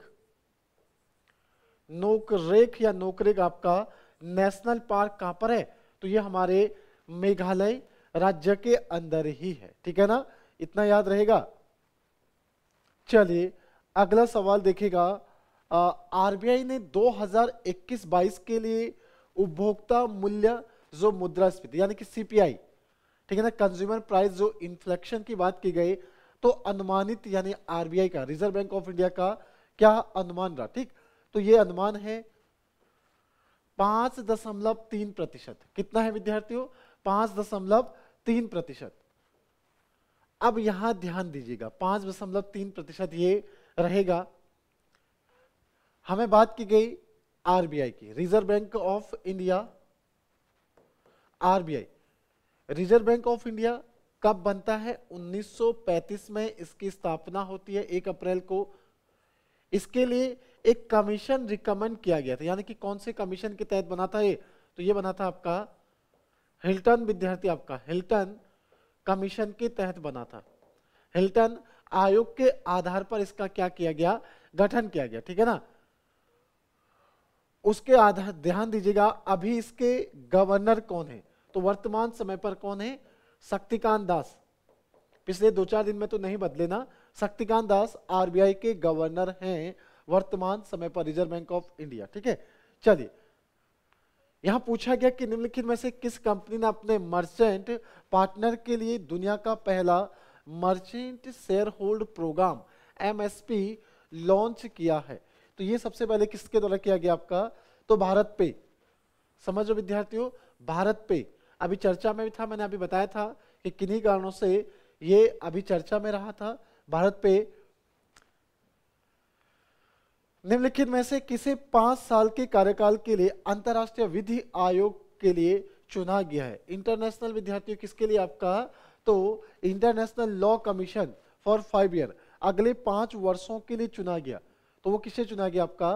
नोकरेक या नोकरेक आपका नेशनल पार्क कहां पर है तो ये हमारे मेघालय राज्य के अंदर ही है ठीक है ना इतना याद रहेगा चलिए अगला सवाल देखिएगा आरबीआई ने 2021-22 के लिए उपभोक्ता मूल्य जो मुद्रास्फीति यानी कि सीपीआई ठीक है ना कंज्यूमर प्राइस जो इन्फ्लेक्शन की बात की गई तो अनुमानित यानी आरबीआई का रिजर्व बैंक ऑफ इंडिया का क्या अनुमान रहा ठीक तो ये अनुमान है पांच दशमलव तीन प्रतिशत कितना है विद्यार्थियों पांच दशमलव तीन प्रतिशत अब यहां ध्यान दीजिएगा पांच दशमलव तीन प्रतिशत ये रहेगा हमें बात की गई आरबीआई की reserve bank of India RBI reserve bank of India कब बनता है 1935 में इसकी स्थापना होती है 1 अप्रैल को इसके लिए एक कमीशन रिकमेंड किया गया था यानी कि कौन से कमीशन के तहत बना था ये तो ये बना था आपका हिल्टन विद्यार्थी आपका हिल्टन कमीशन के तहत बना था हिल्टन आयोग के आधार पर इसका क्या किया गया गठन किया गया ठीक है ना उसके आधार ध्यान दीजिएगा अभी इसके गवर्नर कौन है तो वर्तमान समय पर कौन है शक्तिकांत दास पिछले दो चार दिन में तो नहीं बदले ना शक्तिकांत दास आरबीआई के गवर्नर हैं वर्तमान समय पर रिजर्व बैंक ऑफ इंडिया ठीक है चलिए यहां पूछा गया कि निम्नलिखित में से किस कंपनी ने अपने मर्चेंट पार्टनर के लिए दुनिया का पहला merchant share hold program MSP launch किया है तो ये सबसे पहले किसके द्वारा किया गया आपका तो भारत पे समझो विद्यार्थियों भारत पे अभी चर्चा में भी था मैंने अभी बताया था कि किन्हीं कारणों से ये अभी चर्चा में रहा था भारत पे निम्नलिखित में से किसे पांच साल के कार्यकाल के लिए अंतर्राष्ट्रीय विधि आयोग के लिए चुना गया है इंटरनेशनल विद्यार्थियों किसके लिए आपका तो international law commission for five year अगले पांच वर्षों के लिए चुना गया तो वो किसे चुना गया आपका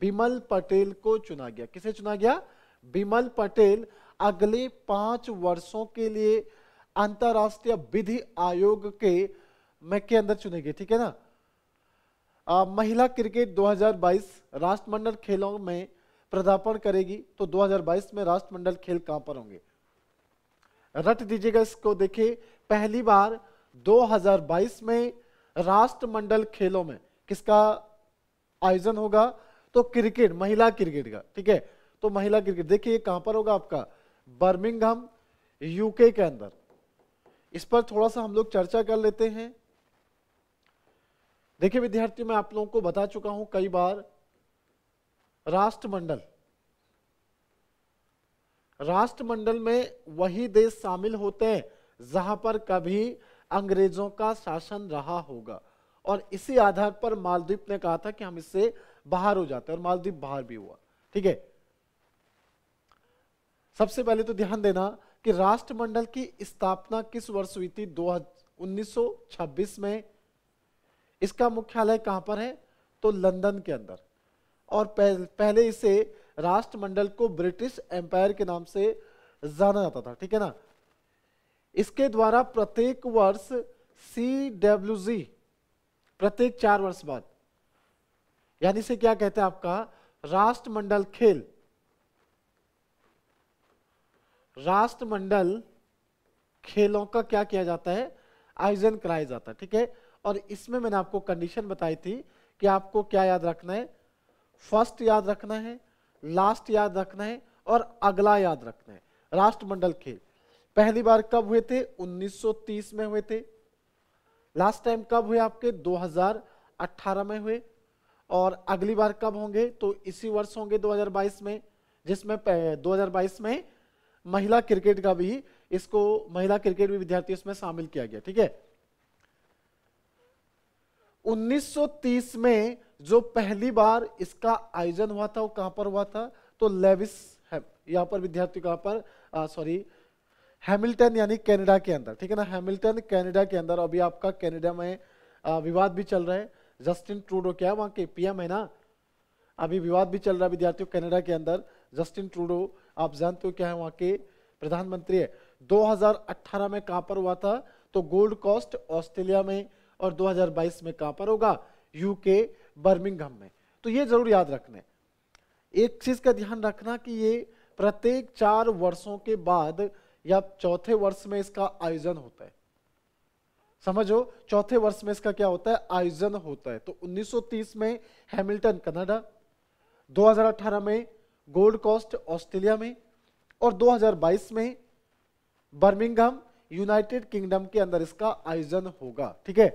बिमल पटेल को चुना गया किसे चुना गया बिमल पटेल अगले पांच वर्षों के लिए अंतरराष्ट्रीय विधि आयोग के में के अंदर चुने गए ठीक है ना आ, महिला क्रिकेट 2022 राष्ट्रमंडल खेलों में प्रदार्पण करेगी तो 2022 में राष्ट्रमंडल खेल कहां पर होंगे रट दीजिएगा इसको देखिए पहली बार 2022 में राष्ट्रमंडल खेलों में किसका आयोजन होगा तो क्रिकेट महिला क्रिकेट का ठीक है तो महिला क्रिकेट देखिए ये कहां पर होगा आपका बर्मिंगहम यूके के अंदर इस पर थोड़ा सा हम लोग चर्चा कर लेते हैं देखिए विद्यार्थी मैं आप लोगों को बता चुका हूं कई बार राष्ट्रमंडल राष्ट्रमंडल में वही देश शामिल होते हैं जहां पर कभी अंग्रेजों का शासन रहा होगा और इसी आधार पर मालदीप ने कहा था कि हम इससे बाहर हो जाते और मालदीप बाहर भी हुआ ठीक है सबसे पहले तो ध्यान देना कि राष्ट्रमंडल की स्थापना किस वर्ष हुई थी दो 1926 में इसका मुख्यालय कहां पर है तो लंदन के अंदर और पहले इसे राष्ट्रमंडल को ब्रिटिश एम्पायर के नाम से जाना जाता था ठीक है ना इसके द्वारा प्रत्येक वर्ष सी डब्ल्यू जी प्रत्येक चार वर्ष बाद यानी से क्या कहते हैं आपका राष्ट्रमंडल खेल राष्ट्रमंडल खेलों का क्या किया जाता है आयोजन कराया जाता है ठीक है और इसमें मैंने आपको कंडीशन बताई थी कि आपको क्या याद रखना है फर्स्ट याद रखना है लास्ट याद रखना है और अगला याद रखना है राष्ट्रमंडल खेल पहली बार कब हुए थे 1930 में हुए थे लास्ट टाइम कब हुए आपके 2018 में हुए और अगली बार कब होंगे तो इसी वर्ष होंगे 2022 में जिसमें 2022 में महिला क्रिकेट का भी इसको महिला क्रिकेट भी विद्यार्थी इसमें शामिल किया गया ठीक है 1930 में जो पहली बार इसका आयोजन हुआ था वो कहां पर हुआ था तो लेविस है यहां पर विद्यार्थी कहां पर सॉरी हैमिल्टन यानी कनाडा के अंदर ठीक है ना हैमिल्टन कनाडा के अंदर अभी आपका कनाडा में विवाद भी चल रहा है जस्टिन ट्रूडो क्या है वहाँ के पीएम है ना अभी विवाद भी चल रहा है विद्यार्थियों कनाडा के अंदर जस्टिन ट्रूडो आप जानते हो क्या है वहाँ के प्रधानमंत्री है दो में कहाँ पर हुआ था तो गोल्ड कॉस्ट ऑस्ट्रेलिया में और दो में कहाँ पर होगा यूके बर्मिंगहम में तो ये जरूर याद रखना एक चीज का ध्यान रखना कि ये प्रत्येक चार वर्षों के बाद या चौथे वर्ष में इसका आयोजन होता है समझो चौथे वर्ष में इसका क्या होता है आयोजन होता है तो 1930 में हैमिल्टन कनाडा 2018 में गोल्ड कोस्ट ऑस्ट्रेलिया में और 2022 में बर्मिंघम यूनाइटेड किंगडम के अंदर इसका आयोजन होगा ठीक है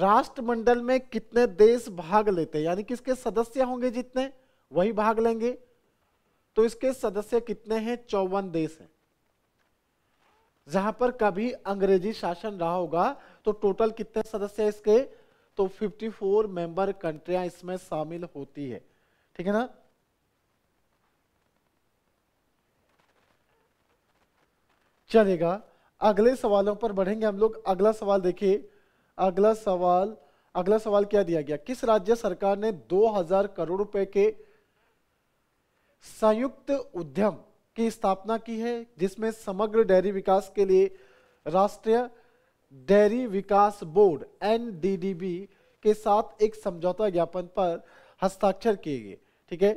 राष्ट्रमंडल में कितने देश भाग लेते हैं यानी किसके सदस्य होंगे जितने वही भाग लेंगे तो इसके सदस्य कितने हैं चौवन देश हैं जहां पर कभी अंग्रेजी शासन रहा होगा तो टोटल कितने सदस्य है इसके तो 54 मेंबर कंट्रियां इसमें शामिल होती है ठीक है ना चलेगा अगले सवालों पर बढ़ेंगे हम लोग अगला सवाल देखिए अगला सवाल अगला सवाल क्या दिया गया किस राज्य सरकार ने 2000 करोड़ रुपए के संयुक्त उद्यम की स्थापना की है जिसमें समग्र डेयरी विकास के लिए राष्ट्रीय डेयरी विकास बोर्ड एनडीडीबी के साथ एक समझौता ज्ञापन पर हस्ताक्षर किए गए ठीक है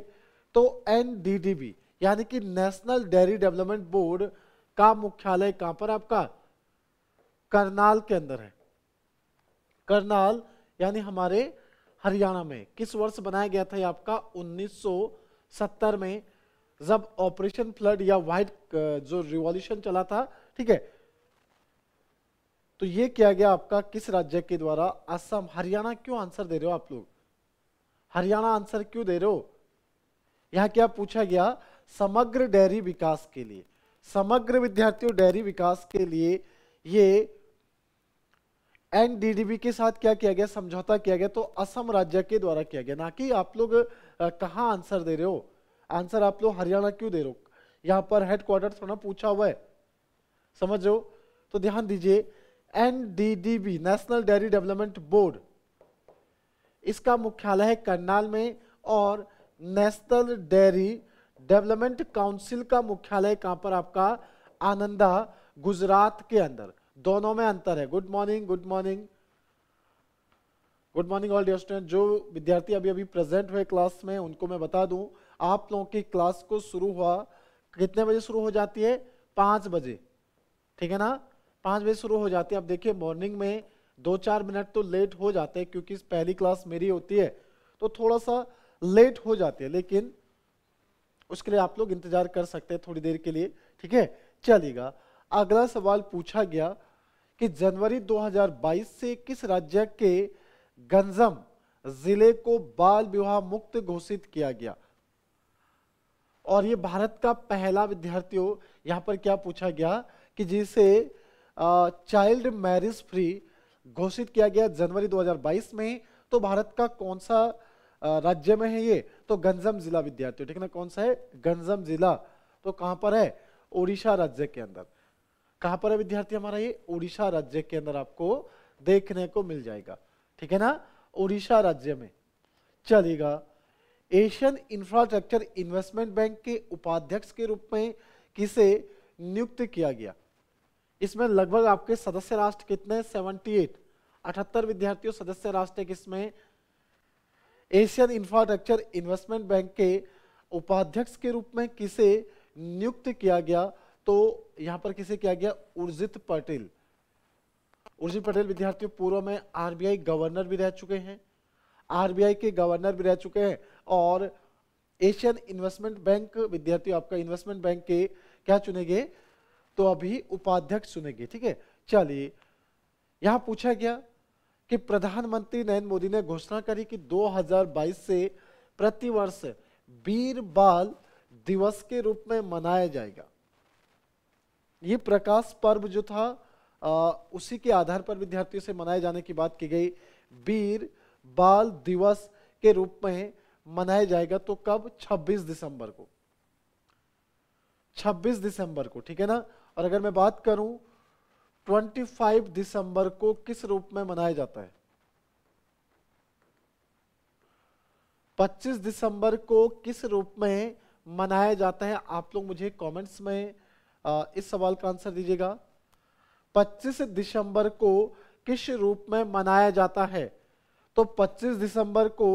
तो एनडीडीबी यानी कि नेशनल डेयरी डेवलपमेंट बोर्ड का मुख्यालय कहां पर आपका करनाल के अंदर है करनाल यानी हमारे हरियाणा में किस वर्ष बनाया गया था आपका उन्नीस सत्तर में जब ऑपरेशन फ्लड या वाइट जो रिवॉल्यूशन चला था ठीक है तो ये किया गया आपका किस राज्य के द्वारा असम हरियाणा क्यों आंसर दे रहे हो आप लोग हरियाणा आंसर क्यों दे रहे हो यहां क्या पूछा गया समग्र डेयरी विकास के लिए समग्र विद्यार्थियों डेयरी विकास के लिए ये एनडीडीबी के साथ क्या किया गया समझौता किया गया तो असम राज्य के द्वारा किया गया ना कि आप लोग कहाँ आंसर दे रहे हो आंसर आप लोग हरियाणा क्यों दे रहे हो यहाँ पर हेडक्वार्टर थोड़ा पूछा हुआ है समझ रहे हो तो ध्यान दीजिए B national dairy development board इसका मुख्यालय है करनाल में और नेशनल डेयरी डेवलपमेंट काउंसिल का मुख्यालय कहां पर आपका आनंदा गुजरात के अंदर दोनों में अंतर है good morning good morning good morning all dear student जो विद्यार्थी अभी अभी प्रेजेंट हुए क्लास में उनको मैं बता दूं आप लोगों की क्लास को शुरू हुआ कितने बजे शुरू हो जाती है पाँच बजे ठीक है ना पाँच बजे शुरू हो जाती है आप देखिए मॉर्निंग में दो चार मिनट तो लेट हो जाते हैं क्योंकि पहली क्लास मेरी होती है तो थोड़ा सा लेट हो जाती है लेकिन उसके लिए आप लोग इंतजार कर सकते हैं थोड़ी देर के लिए ठीक है चलेगा अगला सवाल पूछा गया कि जनवरी 2022 से किस राज्य के गंजम जिले को बाल विवाह मुक्त घोषित किया गया और ये भारत का पहला विद्यार्थियों यहां पर क्या पूछा गया कि जिसे चाइल्ड मैरिज फ्री घोषित किया गया जनवरी 2022 में तो भारत का कौन सा राज्य में है ये तो गंजम जिला विद्यार्थियों ठीक है ना कौन सा है गंजम जिला तो कहां पर है ओडिशा राज्य के अंदर कहां पर है विद्यार्थी हमारा ये ओडिशा राज्य के अंदर आपको देखने को मिल जाएगा ठीक है ना उड़ीसा राज्य में चलेगा एशियन इंफ्रास्ट्रक्चर इन्वेस्टमेंट बैंक के उपाध्यक्ष के रूप में किसे नियुक्त किया गया इसमें लगभग आपके सदस्य राष्ट्र कितने एट अठहत्तर विद्यार्थियों सदस्य राष्ट्र किसमें एशियन इंफ्रास्ट्रक्चर इन्वेस्टमेंट बैंक के उपाध्यक्ष के रूप में किसे नियुक्त किया गया तो यहां पर किसे किया गया उर्जित पटेल उर्जित पटेल विद्यार्थियों पूर्व में आरबीआई गवर्नर भी रह चुके हैं आरबीआई के गवर्नर भी रह चुके हैं और एशियन इन्वेस्टमेंट बैंक विद्यार्थियों आपका इन्वेस्टमेंट बैंक के क्या चुनेंगे तो अभी उपाध्यक्ष चुनेंगे ठीक है चलिए यहां पूछा गया कि प्रधानमंत्री नरेंद्र मोदी ने घोषणा करी कि 2022 से प्रतिवर्ष वीर बाल दिवस के रूप में मनाया जाएगा ये प्रकाश पर्व जो था उसी के आधार पर विद्यार्थियों से मनाए जाने की बात की गई वीर बाल दिवस के रूप में मनाया जाएगा तो कब 26 दिसंबर को 26 दिसंबर को ठीक है ना और अगर मैं बात करूं 25 दिसंबर को किस रूप में मनाया जाता है 25 दिसंबर को किस रूप में मनाया जाता है आप लोग मुझे कमेंट्स में इस सवाल का आंसर दीजिएगा 25 दिसंबर को किस रूप में मनाया जाता है तो 25 दिसंबर को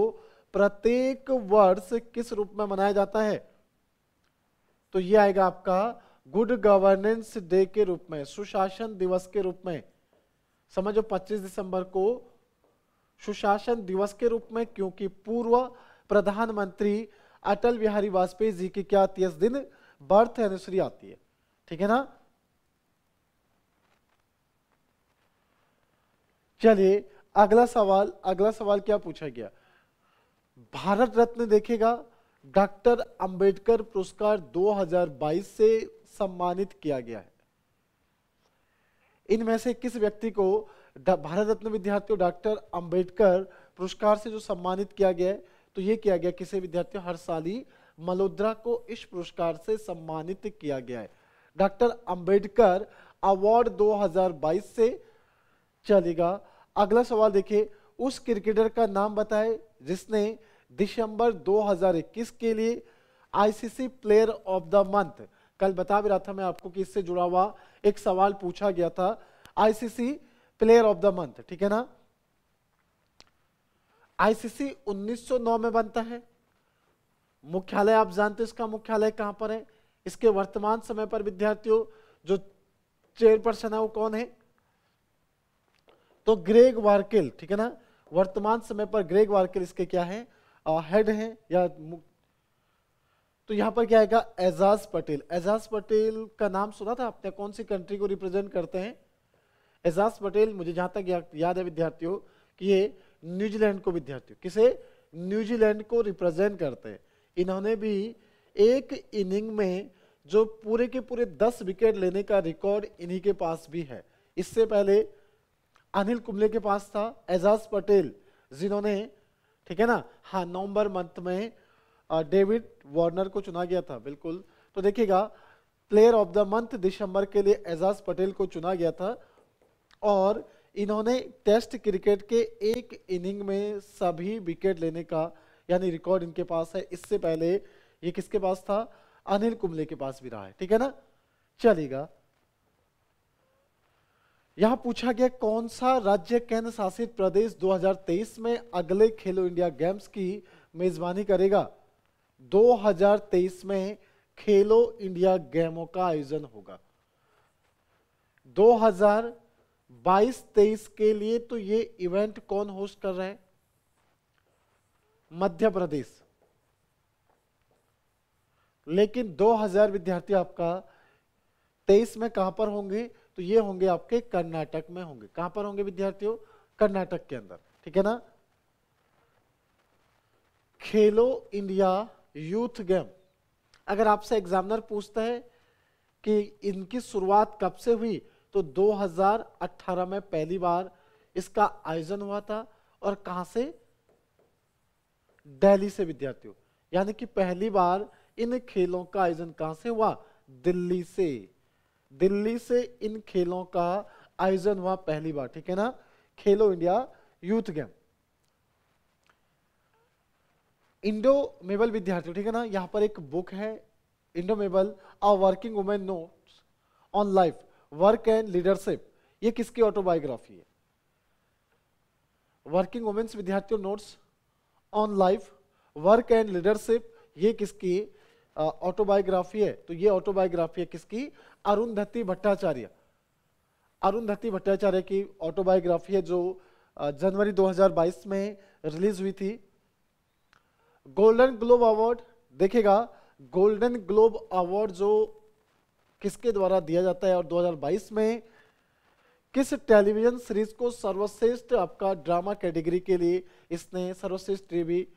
प्रत्येक वर्ष किस रूप में मनाया जाता है तो ये आएगा आपका गुड गवर्नेंस डे के रूप में सुशासन दिवस के रूप में समझो 25 दिसंबर को सुशासन दिवस के रूप में क्योंकि पूर्व प्रधानमंत्री अटल बिहारी वाजपेयी जी की क्या आती है इस दिन बर्थ एनिवर्सरी आती है ठीक है ना चलिए अगला सवाल अगला सवाल क्या पूछा गया भारत रत्न देखेगा डॉक्टर अंबेडकर पुरस्कार 2022 से सम्मानित किया गया है इनमें से किस व्यक्ति को भारत रत्न विद्यार्थियों डॉक्टर अंबेडकर पुरस्कार से जो सम्मानित किया गया है तो यह किया गया किसे विद्यार्थियों हर साल ही मल्होत्रा को इस पुरस्कार से सम्मानित किया गया है डॉक्टर अंबेडकर अवार्ड 2022 से चलेगा अगला सवाल देखिए उस क्रिकेटर का नाम बताएं जिसने दिसंबर 2021 के लिए ICC player of the month कल बता भी रहा था मैं आपको कि इससे जुड़ा हुआ एक सवाल पूछा गया था ICC player of the month ठीक है ना आईसीसी 1909 में बनता है मुख्यालय आप जानते हो इसका मुख्यालय कहां पर है इसके वर्तमान समय पर विद्यार्थियों जो चेयरपर्सन है वो कौन है तो ग्रेग वार्किल ठीक है ना वर्तमान समय पर ग्रेग वार्किल इसके क्या है हेड है या तो यहाँ पर क्या आएगा एजाज पटेल एजाज पटेल का नाम सुना था आपने कौन सी कंट्री को रिप्रेजेंट करते हैं एजाज पटेल मुझे जहां तक या, याद है विद्यार्थियों कि ये न्यूजीलैंड को विद्यार्थियों किसे न्यूजीलैंड को रिप्रेजेंट करते हैं इन्होंने भी एक इनिंग में जो पूरे के पूरे दस विकेट लेने का रिकॉर्ड इन्हीं के पास भी है इससे पहले अनिल कुंबले के पास था एजाज पटेल जिन्होंने ठीक है ना हाँ नवंबर मंथ में डेविड वार्नर को चुना गया था बिल्कुल तो देखिएगा प्लेयर ऑफ द मंथ दिसंबर के लिए एजाज पटेल को चुना गया था और इन्होंने टेस्ट क्रिकेट के एक इनिंग में सभी विकेट लेने का यानी रिकॉर्ड इनके पास है इससे पहले ये किसके पास था अनिल कुंबले के पास भी रहा है ठीक है ना चलेगा यहां पूछा गया कौन सा राज्य केंद्र शासित प्रदेश 2023 में अगले खेलो इंडिया गेम्स की मेजबानी करेगा 2023 में खेलो इंडिया गेमों का आयोजन होगा 2022-23 के लिए तो ये इवेंट कौन होस्ट कर रहे हैं मध्य प्रदेश लेकिन 2000 विद्यार्थी आपका 23 में कहां पर होंगे तो ये होंगे आपके कर्नाटक में होंगे कहां पर होंगे विद्यार्थियों कर्नाटक के अंदर ठीक है ना खेलो इंडिया यूथ गेम अगर आपसे एग्जामिनर पूछता है कि इनकी शुरुआत कब से हुई तो 2018 में पहली बार इसका आयोजन हुआ था और कहां से दिल्ली से विद्यार्थियों यानी कि पहली बार इन खेलों का आयोजन कहां से हुआ दिल्ली से दिल्ली से इन खेलों का आयोजन हुआ पहली बार ठीक है ना खेलो इंडिया यूथ गेम इंडो मेबल विद्यार्थी ठीक है ना यहां पर एक बुक है इंडो मेबल a working women notes on life work and leadership ये किसकी ऑटोबायोग्राफी है वर्किंग वुमेन्स विद्यार्थियों notes on life work and leadership ये किसकी ऑटोबायोग्राफी uh, है तो ये ऑटोबायोग्राफी है किसकी अरुंधति भट्टाचार्य अरुंधति भट्टाचार्य की ऑटोबायोग्राफी है जो जनवरी 2022 में रिलीज हुई थी गोल्डन ग्लोब अवार्ड देखेगा गोल्डन ग्लोब अवार्ड जो किसके द्वारा दिया जाता है और 2022 में किस टेलीविजन सीरीज को सर्वश्रेष्ठ आपका ड्रामा कैटेगरी के लिए इसने सर्वश्रेष्ठ टीवी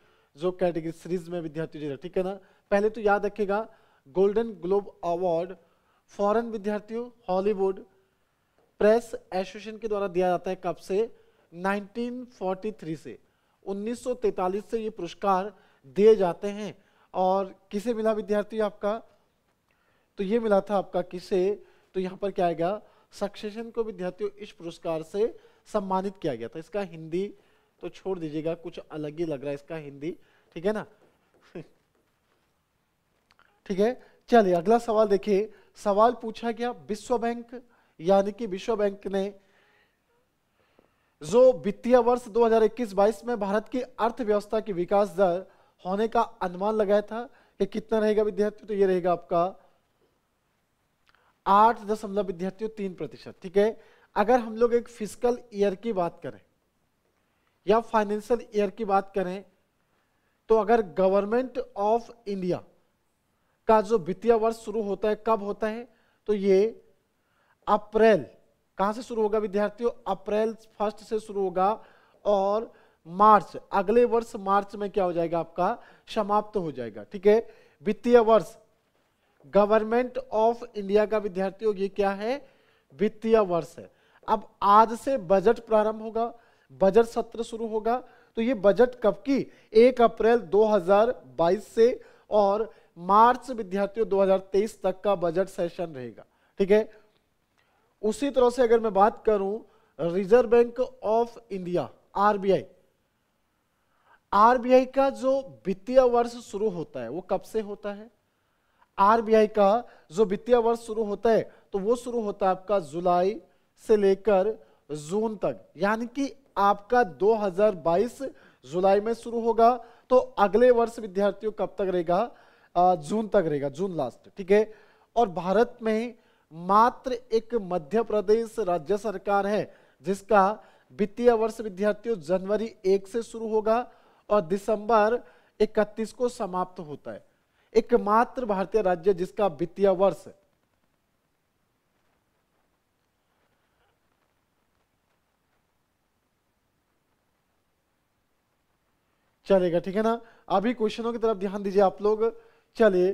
जो कैटेगरी सीरीज में विद्यार्थी ठीक है ना पहले तो याद रखेगा गोल्डन ग्लोब अवार्ड फॉरेन विद्यार्थियों हॉलीवुड प्रेस एसोसिएशन के द्वारा दिया जाता है कब से 1943 से 1943 से ये पुरस्कार दिए जाते हैं और किसे मिला विद्यार्थी आपका तो ये मिला था आपका किसे तो यहाँ पर क्या आएगा सक्सेशन को विद्यार्थियों इस पुरस्कार से सम्मानित किया गया था इसका हिंदी तो छोड़ दीजिएगा कुछ अलग ही लग रहा है इसका हिंदी ठीक है ना *laughs* ठीक है चलिए अगला सवाल देखिए सवाल पूछा गया विश्व बैंक यानी कि विश्व बैंक ने जो वित्तीय वर्ष 2021-22 में भारत की अर्थव्यवस्था की विकास दर होने का अनुमान लगाया था कि कितना रहेगा विद्यार्थियों तो ये रहेगा आपका आठ दशमलव विद्यार्थियों तीन प्रतिशत ठीक है अगर हम लोग एक फिजिकल ईयर की बात करें या फाइनेंशियल ईयर की बात करें तो अगर गवर्नमेंट ऑफ इंडिया का जो वित्तीय वर्ष शुरू होता है कब होता है तो ये अप्रैल कहाँ से शुरू होगा विद्यार्थियों अप्रैल फर्स्ट से शुरू होगा और मार्च अगले वर्ष मार्च में क्या हो जाएगा आपका समाप्त तो हो जाएगा ठीक है वित्तीय वर्ष गवर्नमेंट ऑफ इंडिया का विद्यार्थियों ये क्या है वित्तीय वर्ष है अब आज से बजट प्रारंभ होगा बजट सत्र शुरू होगा तो ये बजट कब की एक अप्रैल 2022 से और मार्च विद्यार्थियों 2023 तक का बजट सेशन रहेगा ठीक है उसी तरह से अगर मैं बात करूं reserve bank of India RBI RBI का जो वित्तीय वर्ष शुरू होता है वो कब से होता है आरबीआई का जो वित्तीय वर्ष शुरू होता है तो वो शुरू होता है आपका जुलाई से लेकर जून तक यानी कि आपका 2022 जुलाई में शुरू होगा तो अगले वर्ष विद्यार्थियों कब तक रहेगा जून तक रहेगा जून लास्ट ठीक है और भारत में मात्र एक मध्य प्रदेश राज्य सरकार है जिसका वित्तीय वर्ष विद्यार्थियों जनवरी एक से शुरू होगा और दिसंबर इकतीस को समाप्त होता है एकमात्र भारतीय राज्य जिसका वित्तीय वर्ष चलेगा ठीक है ना अभी क्वेश्चनों की तरफ ध्यान दीजिए आप लोग चलिए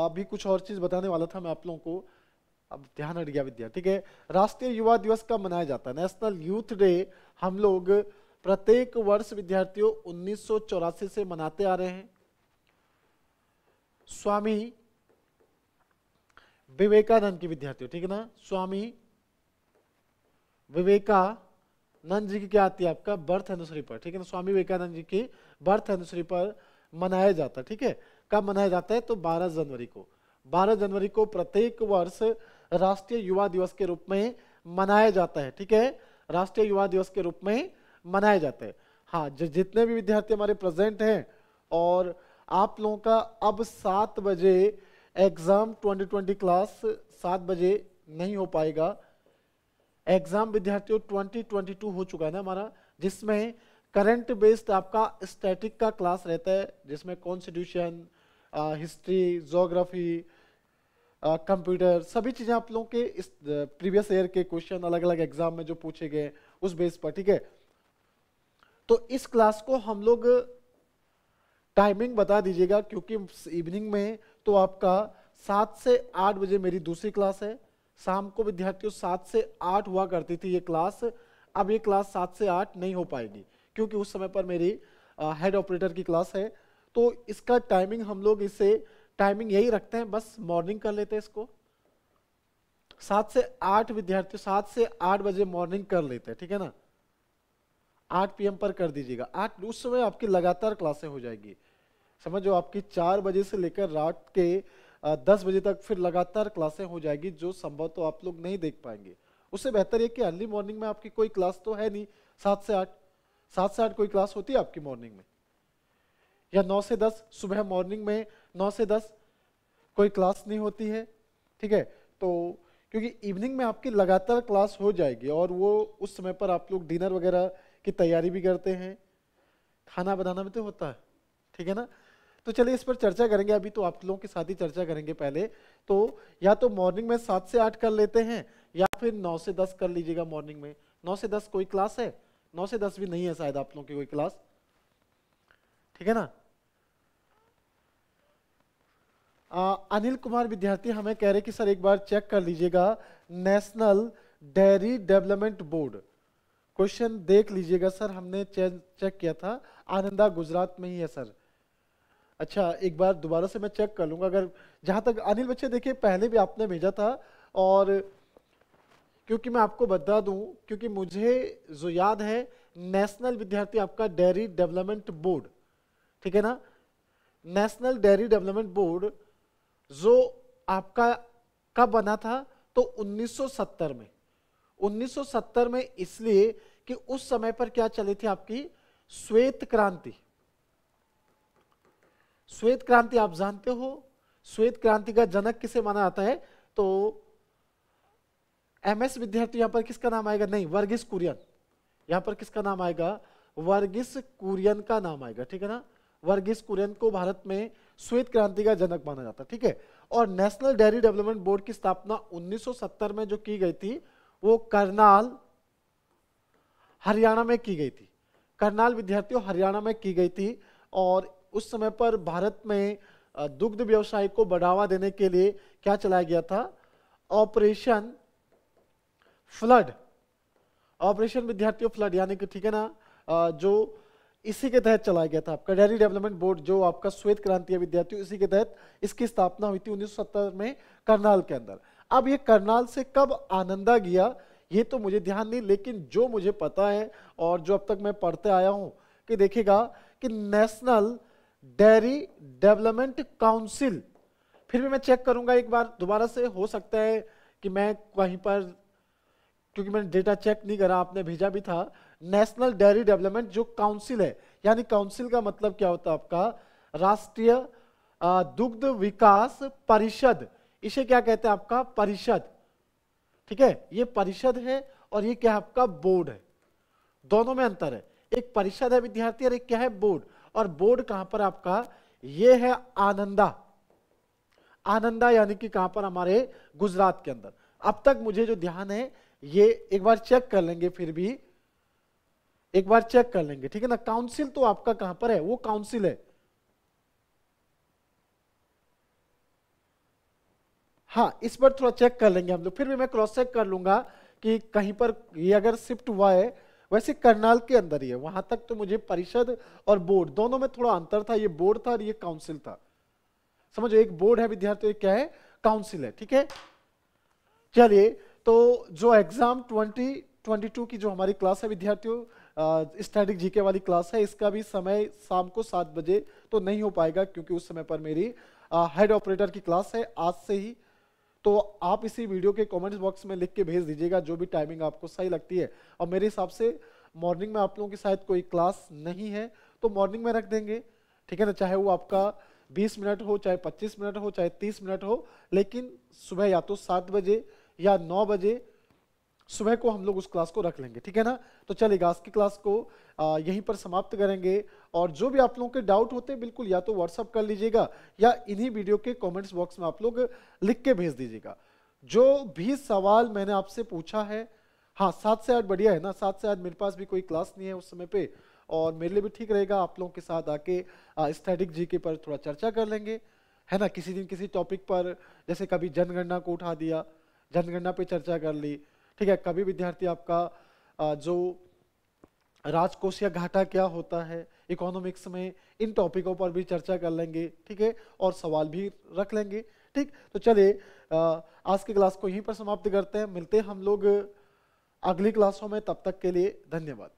अभी कुछ और चीज़ बताने वाला था मैं आप लोगों को अब ध्यान हट गया विद्या ठीक है राष्ट्रीय युवा दिवस कब मनाया जाता है नेशनल यूथ डे हम लोग प्रत्येक वर्ष विद्यार्थियों उन्नीस से मनाते आ रहे हैं स्वामी विवेकानंद के विद्यार्थियों ठीक है ना स्वामी विवेकानंद जी की क्या आती है आपका बर्थ एनिवर्सरी पर ठीक है ना स्वामी विवेकानंद जी की बर्थ एनिवर्सरी पर मनाया जाता है ठीक है कब मनाया जाता है तो 12 जनवरी को 12 जनवरी को प्रत्येक वर्ष राष्ट्रीय युवा दिवस के रूप में मनाया जाता है ठीक है राष्ट्रीय युवा दिवस के रूप में मनाया जाता है हाँ जितने भी विद्यार्थी हमारे प्रेजेंट हैं और आप लोगों का अब सात बजे एग्जाम 2020 क्लास सात बजे नहीं हो पाएगा एग्जाम विद्यार्थियों 2022 हो चुका है ना हमारा जिसमें करंट बेस्ड आपका स्टैटिक का क्लास रहता है जिसमें कॉन्स्टिट्यूशन हिस्ट्री जोग्राफी कंप्यूटर सभी चीज़ें आप लोगों के इस प्रीवियस ईयर के क्वेश्चन अलग अलग एग्जाम में जो पूछे गए उस बेस पर ठीक है तो इस क्लास को हम लोग टाइमिंग बता दीजिएगा क्योंकि इवनिंग में तो आपका सात से आठ बजे मेरी दूसरी क्लास है शाम को विद्यार्थियों सात से आठ हुआ करती थी ये क्लास अब ये क्लास सात से आठ नहीं हो पाएगी क्योंकि उस समय पर मेरी हेड ऑपरेटर की क्लास है तो इसका टाइमिंग हम लोग इसे टाइमिंग यही रखते हैं बस मॉर्निंग कर लेते हैं इसको सात से आठ विद्यार्थी सात से आठ बजे मॉर्निंग कर लेते हैं ठीक है ना आठ पीएम पर कर दीजिएगा आठ उस समय आपकी लगातार क्लासें हो जाएगी समझो आपकी चार बजे से लेकर रात के दस बजे तक फिर लगातार क्लासें हो जाएगी जो संभव तो आप लोग नहीं देख पाएंगे उससे बेहतर है कि अर्ली मॉर्निंग में आपकी कोई क्लास तो है नहीं सात से आठ सात से आठ कोई क्लास होती है आपकी मॉर्निंग में या 9 से 10 सुबह मॉर्निंग में 9 से 10 कोई क्लास नहीं होती है ठीक है तो क्योंकि इवनिंग में आपकी लगातार क्लास हो जाएगी और वो उस समय पर आप लोग डिनर वगैरह की तैयारी भी करते हैं खाना बनाना भी तो होता है ठीक है ना तो चलिए इस पर चर्चा करेंगे अभी तो आप लोगों के साथ ही चर्चा करेंगे पहले तो या तो मॉर्निंग में सात से आठ कर लेते हैं या फिर नौ से दस कर लीजिएगा मॉर्निंग में नौ से दस कोई क्लास है नौ से दस भी नहीं है शायद आप लोगों की कोई क्लास ठीक है ना आ, अनिल कुमार विद्यार्थी हमें कह रहे कि सर एक बार चेक कर लीजिएगा national dairy development board question देख लीजिएगा सर हमने चेक चेक किया था आनंदा गुजरात में ही है सर अच्छा एक बार दोबारा से मैं चेक कर लूँगा अगर जहाँ तक अनिल बच्चे देखिए पहले भी आपने भेजा था और क्योंकि मैं आपको बता दू क्योंकि मुझे जो याद है नेशनल विद्यार्थी आपका डेयरी डेवलपमेंट बोर्ड ठीक है ना नेशनल डेयरी डेवलपमेंट बोर्ड जो आपका कब बना था तो 1970 में 1970 में इसलिए कि उस समय पर क्या चली थी आपकी श्वेत क्रांति श्वेत क्रांति आप जानते हो श्वेत क्रांति का जनक किसे माना जाता है तो एमएस विद्यार्थी यहां पर किसका नाम आएगा नहीं वर्गीस कुरियन यहां पर किसका नाम आएगा वर्गीस कुरियन का नाम आएगा ठीक है ना वर्गीस कुरियन को भारत में श्वेत क्रांति का जनक माना जाता है ठीक है और नेशनल डेयरी डेवलपमेंट बोर्ड की स्थापना 1970 में जो की गई थी वो करनाल हरियाणा में की गई थी करनाल विद्यार्थियों हरियाणा में की गई थी और उस समय पर भारत में दुग्ध व्यवसाय को बढ़ावा देने के लिए क्या चलाया गया था ऑपरेशन फ्लड ऑपरेशन विद्यार्थियों फ्लड यानी कि ठीक है ना जो इसी के तहत चलाया गया था आपका डेयरी डेवलपमेंट बोर्ड जो आपका श्वेत क्रांति विद्यार्थी इसी के तहत इसकी स्थापना हुई थी 1970 में करनाल के अंदर अब ये करनाल से कब आनंदा गया ये तो मुझे ध्यान नहीं लेकिन जो मुझे पता है और जो अब तक मैं पढ़ते आया हूं कि देखेगा कि नेशनल डेयरी डेवलपमेंट काउंसिल फिर भी मैं चेक करूंगा एक बार दोबारा से हो सकता है कि मैं कहीं पर क्योंकि मैंने डेटा चेक नहीं करा आपने भेजा भी था नेशनल डेयरी डेवलपमेंट जो काउंसिल है यानी काउंसिल का मतलब क्या होता है आपका राष्ट्रीय दुग्ध विकास परिषद इसे क्या कहते हैं आपका परिषद ठीक है ये परिषद है और ये क्या आपका बोर्ड है दोनों में अंतर है एक परिषद है विद्यार्थी और एक क्या है बोर्ड और बोर्ड कहां पर आपका ये है आनंदा आनंदा यानी कि कहां पर हमारे गुजरात के अंदर अब तक मुझे जो ध्यान है ये एक बार चेक कर लेंगे फिर भी एक बार चेक कर लेंगे ठीक है ना काउंसिल तो आपका कहां पर है वो काउंसिल है हाँ इस पर थोड़ा चेक कर लेंगे हम लोग फिर भी मैं क्रॉस चेक कर लूंगा कि कहीं पर ये अगर शिफ्ट हुआ है वैसे करनाल के अंदर ही है वहां तक तो मुझे परिषद और बोर्ड दोनों में थोड़ा अंतर था ये बोर्ड था और ये काउंसिल था समझो एक बोर्ड है विद्यार्थी तो क्या है काउंसिल है ठीक है चलिए तो जो एग्जाम 2022 की जो हमारी क्लास है विद्यार्थियों स्टैटिक जीके वाली क्लास है इसका भी समय शाम को सात बजे तो नहीं हो पाएगा क्योंकि उस समय पर मेरी हेड ऑपरेटर की क्लास है आज से ही तो आप इसी वीडियो के कमेंट्स बॉक्स में लिख के भेज दीजिएगा जो भी टाइमिंग आपको सही लगती है और मेरे हिसाब से मॉर्निंग में आप लोगों की शायद कोई क्लास नहीं है तो मॉर्निंग में रख देंगे ठीक है ना चाहे वो आपका 20 मिनट हो चाहे 25 मिनट हो चाहे 30 मिनट हो लेकिन सुबह या तो सात बजे या नौ बजे सुबह को हम लोग उस क्लास को रख लेंगे ठीक है ना तो चलेगा आज की क्लास को यहीं पर समाप्त करेंगे और जो भी आप लोगों के डाउट होते हैं बिल्कुल या तो व्हाट्सअप कर लीजिएगा या इन्हीं वीडियो के कमेंट्स बॉक्स में आप लोग लिख के भेज दीजिएगा जो भी सवाल मैंने आपसे पूछा है हाँ सात से आठ बढ़िया है ना सात से आठ मेरे पास भी कोई क्लास नहीं है उस समय पे और मेरे लिए भी ठीक रहेगा आप लोगों के साथ आके स्टैटिक जी के पर थोड़ा चर्चा कर लेंगे है ना किसी दिन किसी टॉपिक पर जैसे कभी जनगणना को उठा दिया जनगणना पे चर्चा कर ली ठीक है कभी विद्यार्थी आपका जो राजकोषीय घाटा क्या होता है इकोनॉमिक्स में इन टॉपिकों पर भी चर्चा कर लेंगे ठीक है और सवाल भी रख लेंगे ठीक तो चलिए आज की क्लास को यहीं पर समाप्त करते हैं मिलते हैं हम लोग अगली क्लासों में तब तक के लिए धन्यवाद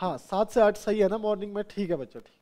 हाँ सात से आठ सही है ना मॉर्निंग में ठीक है बच्चों ठीक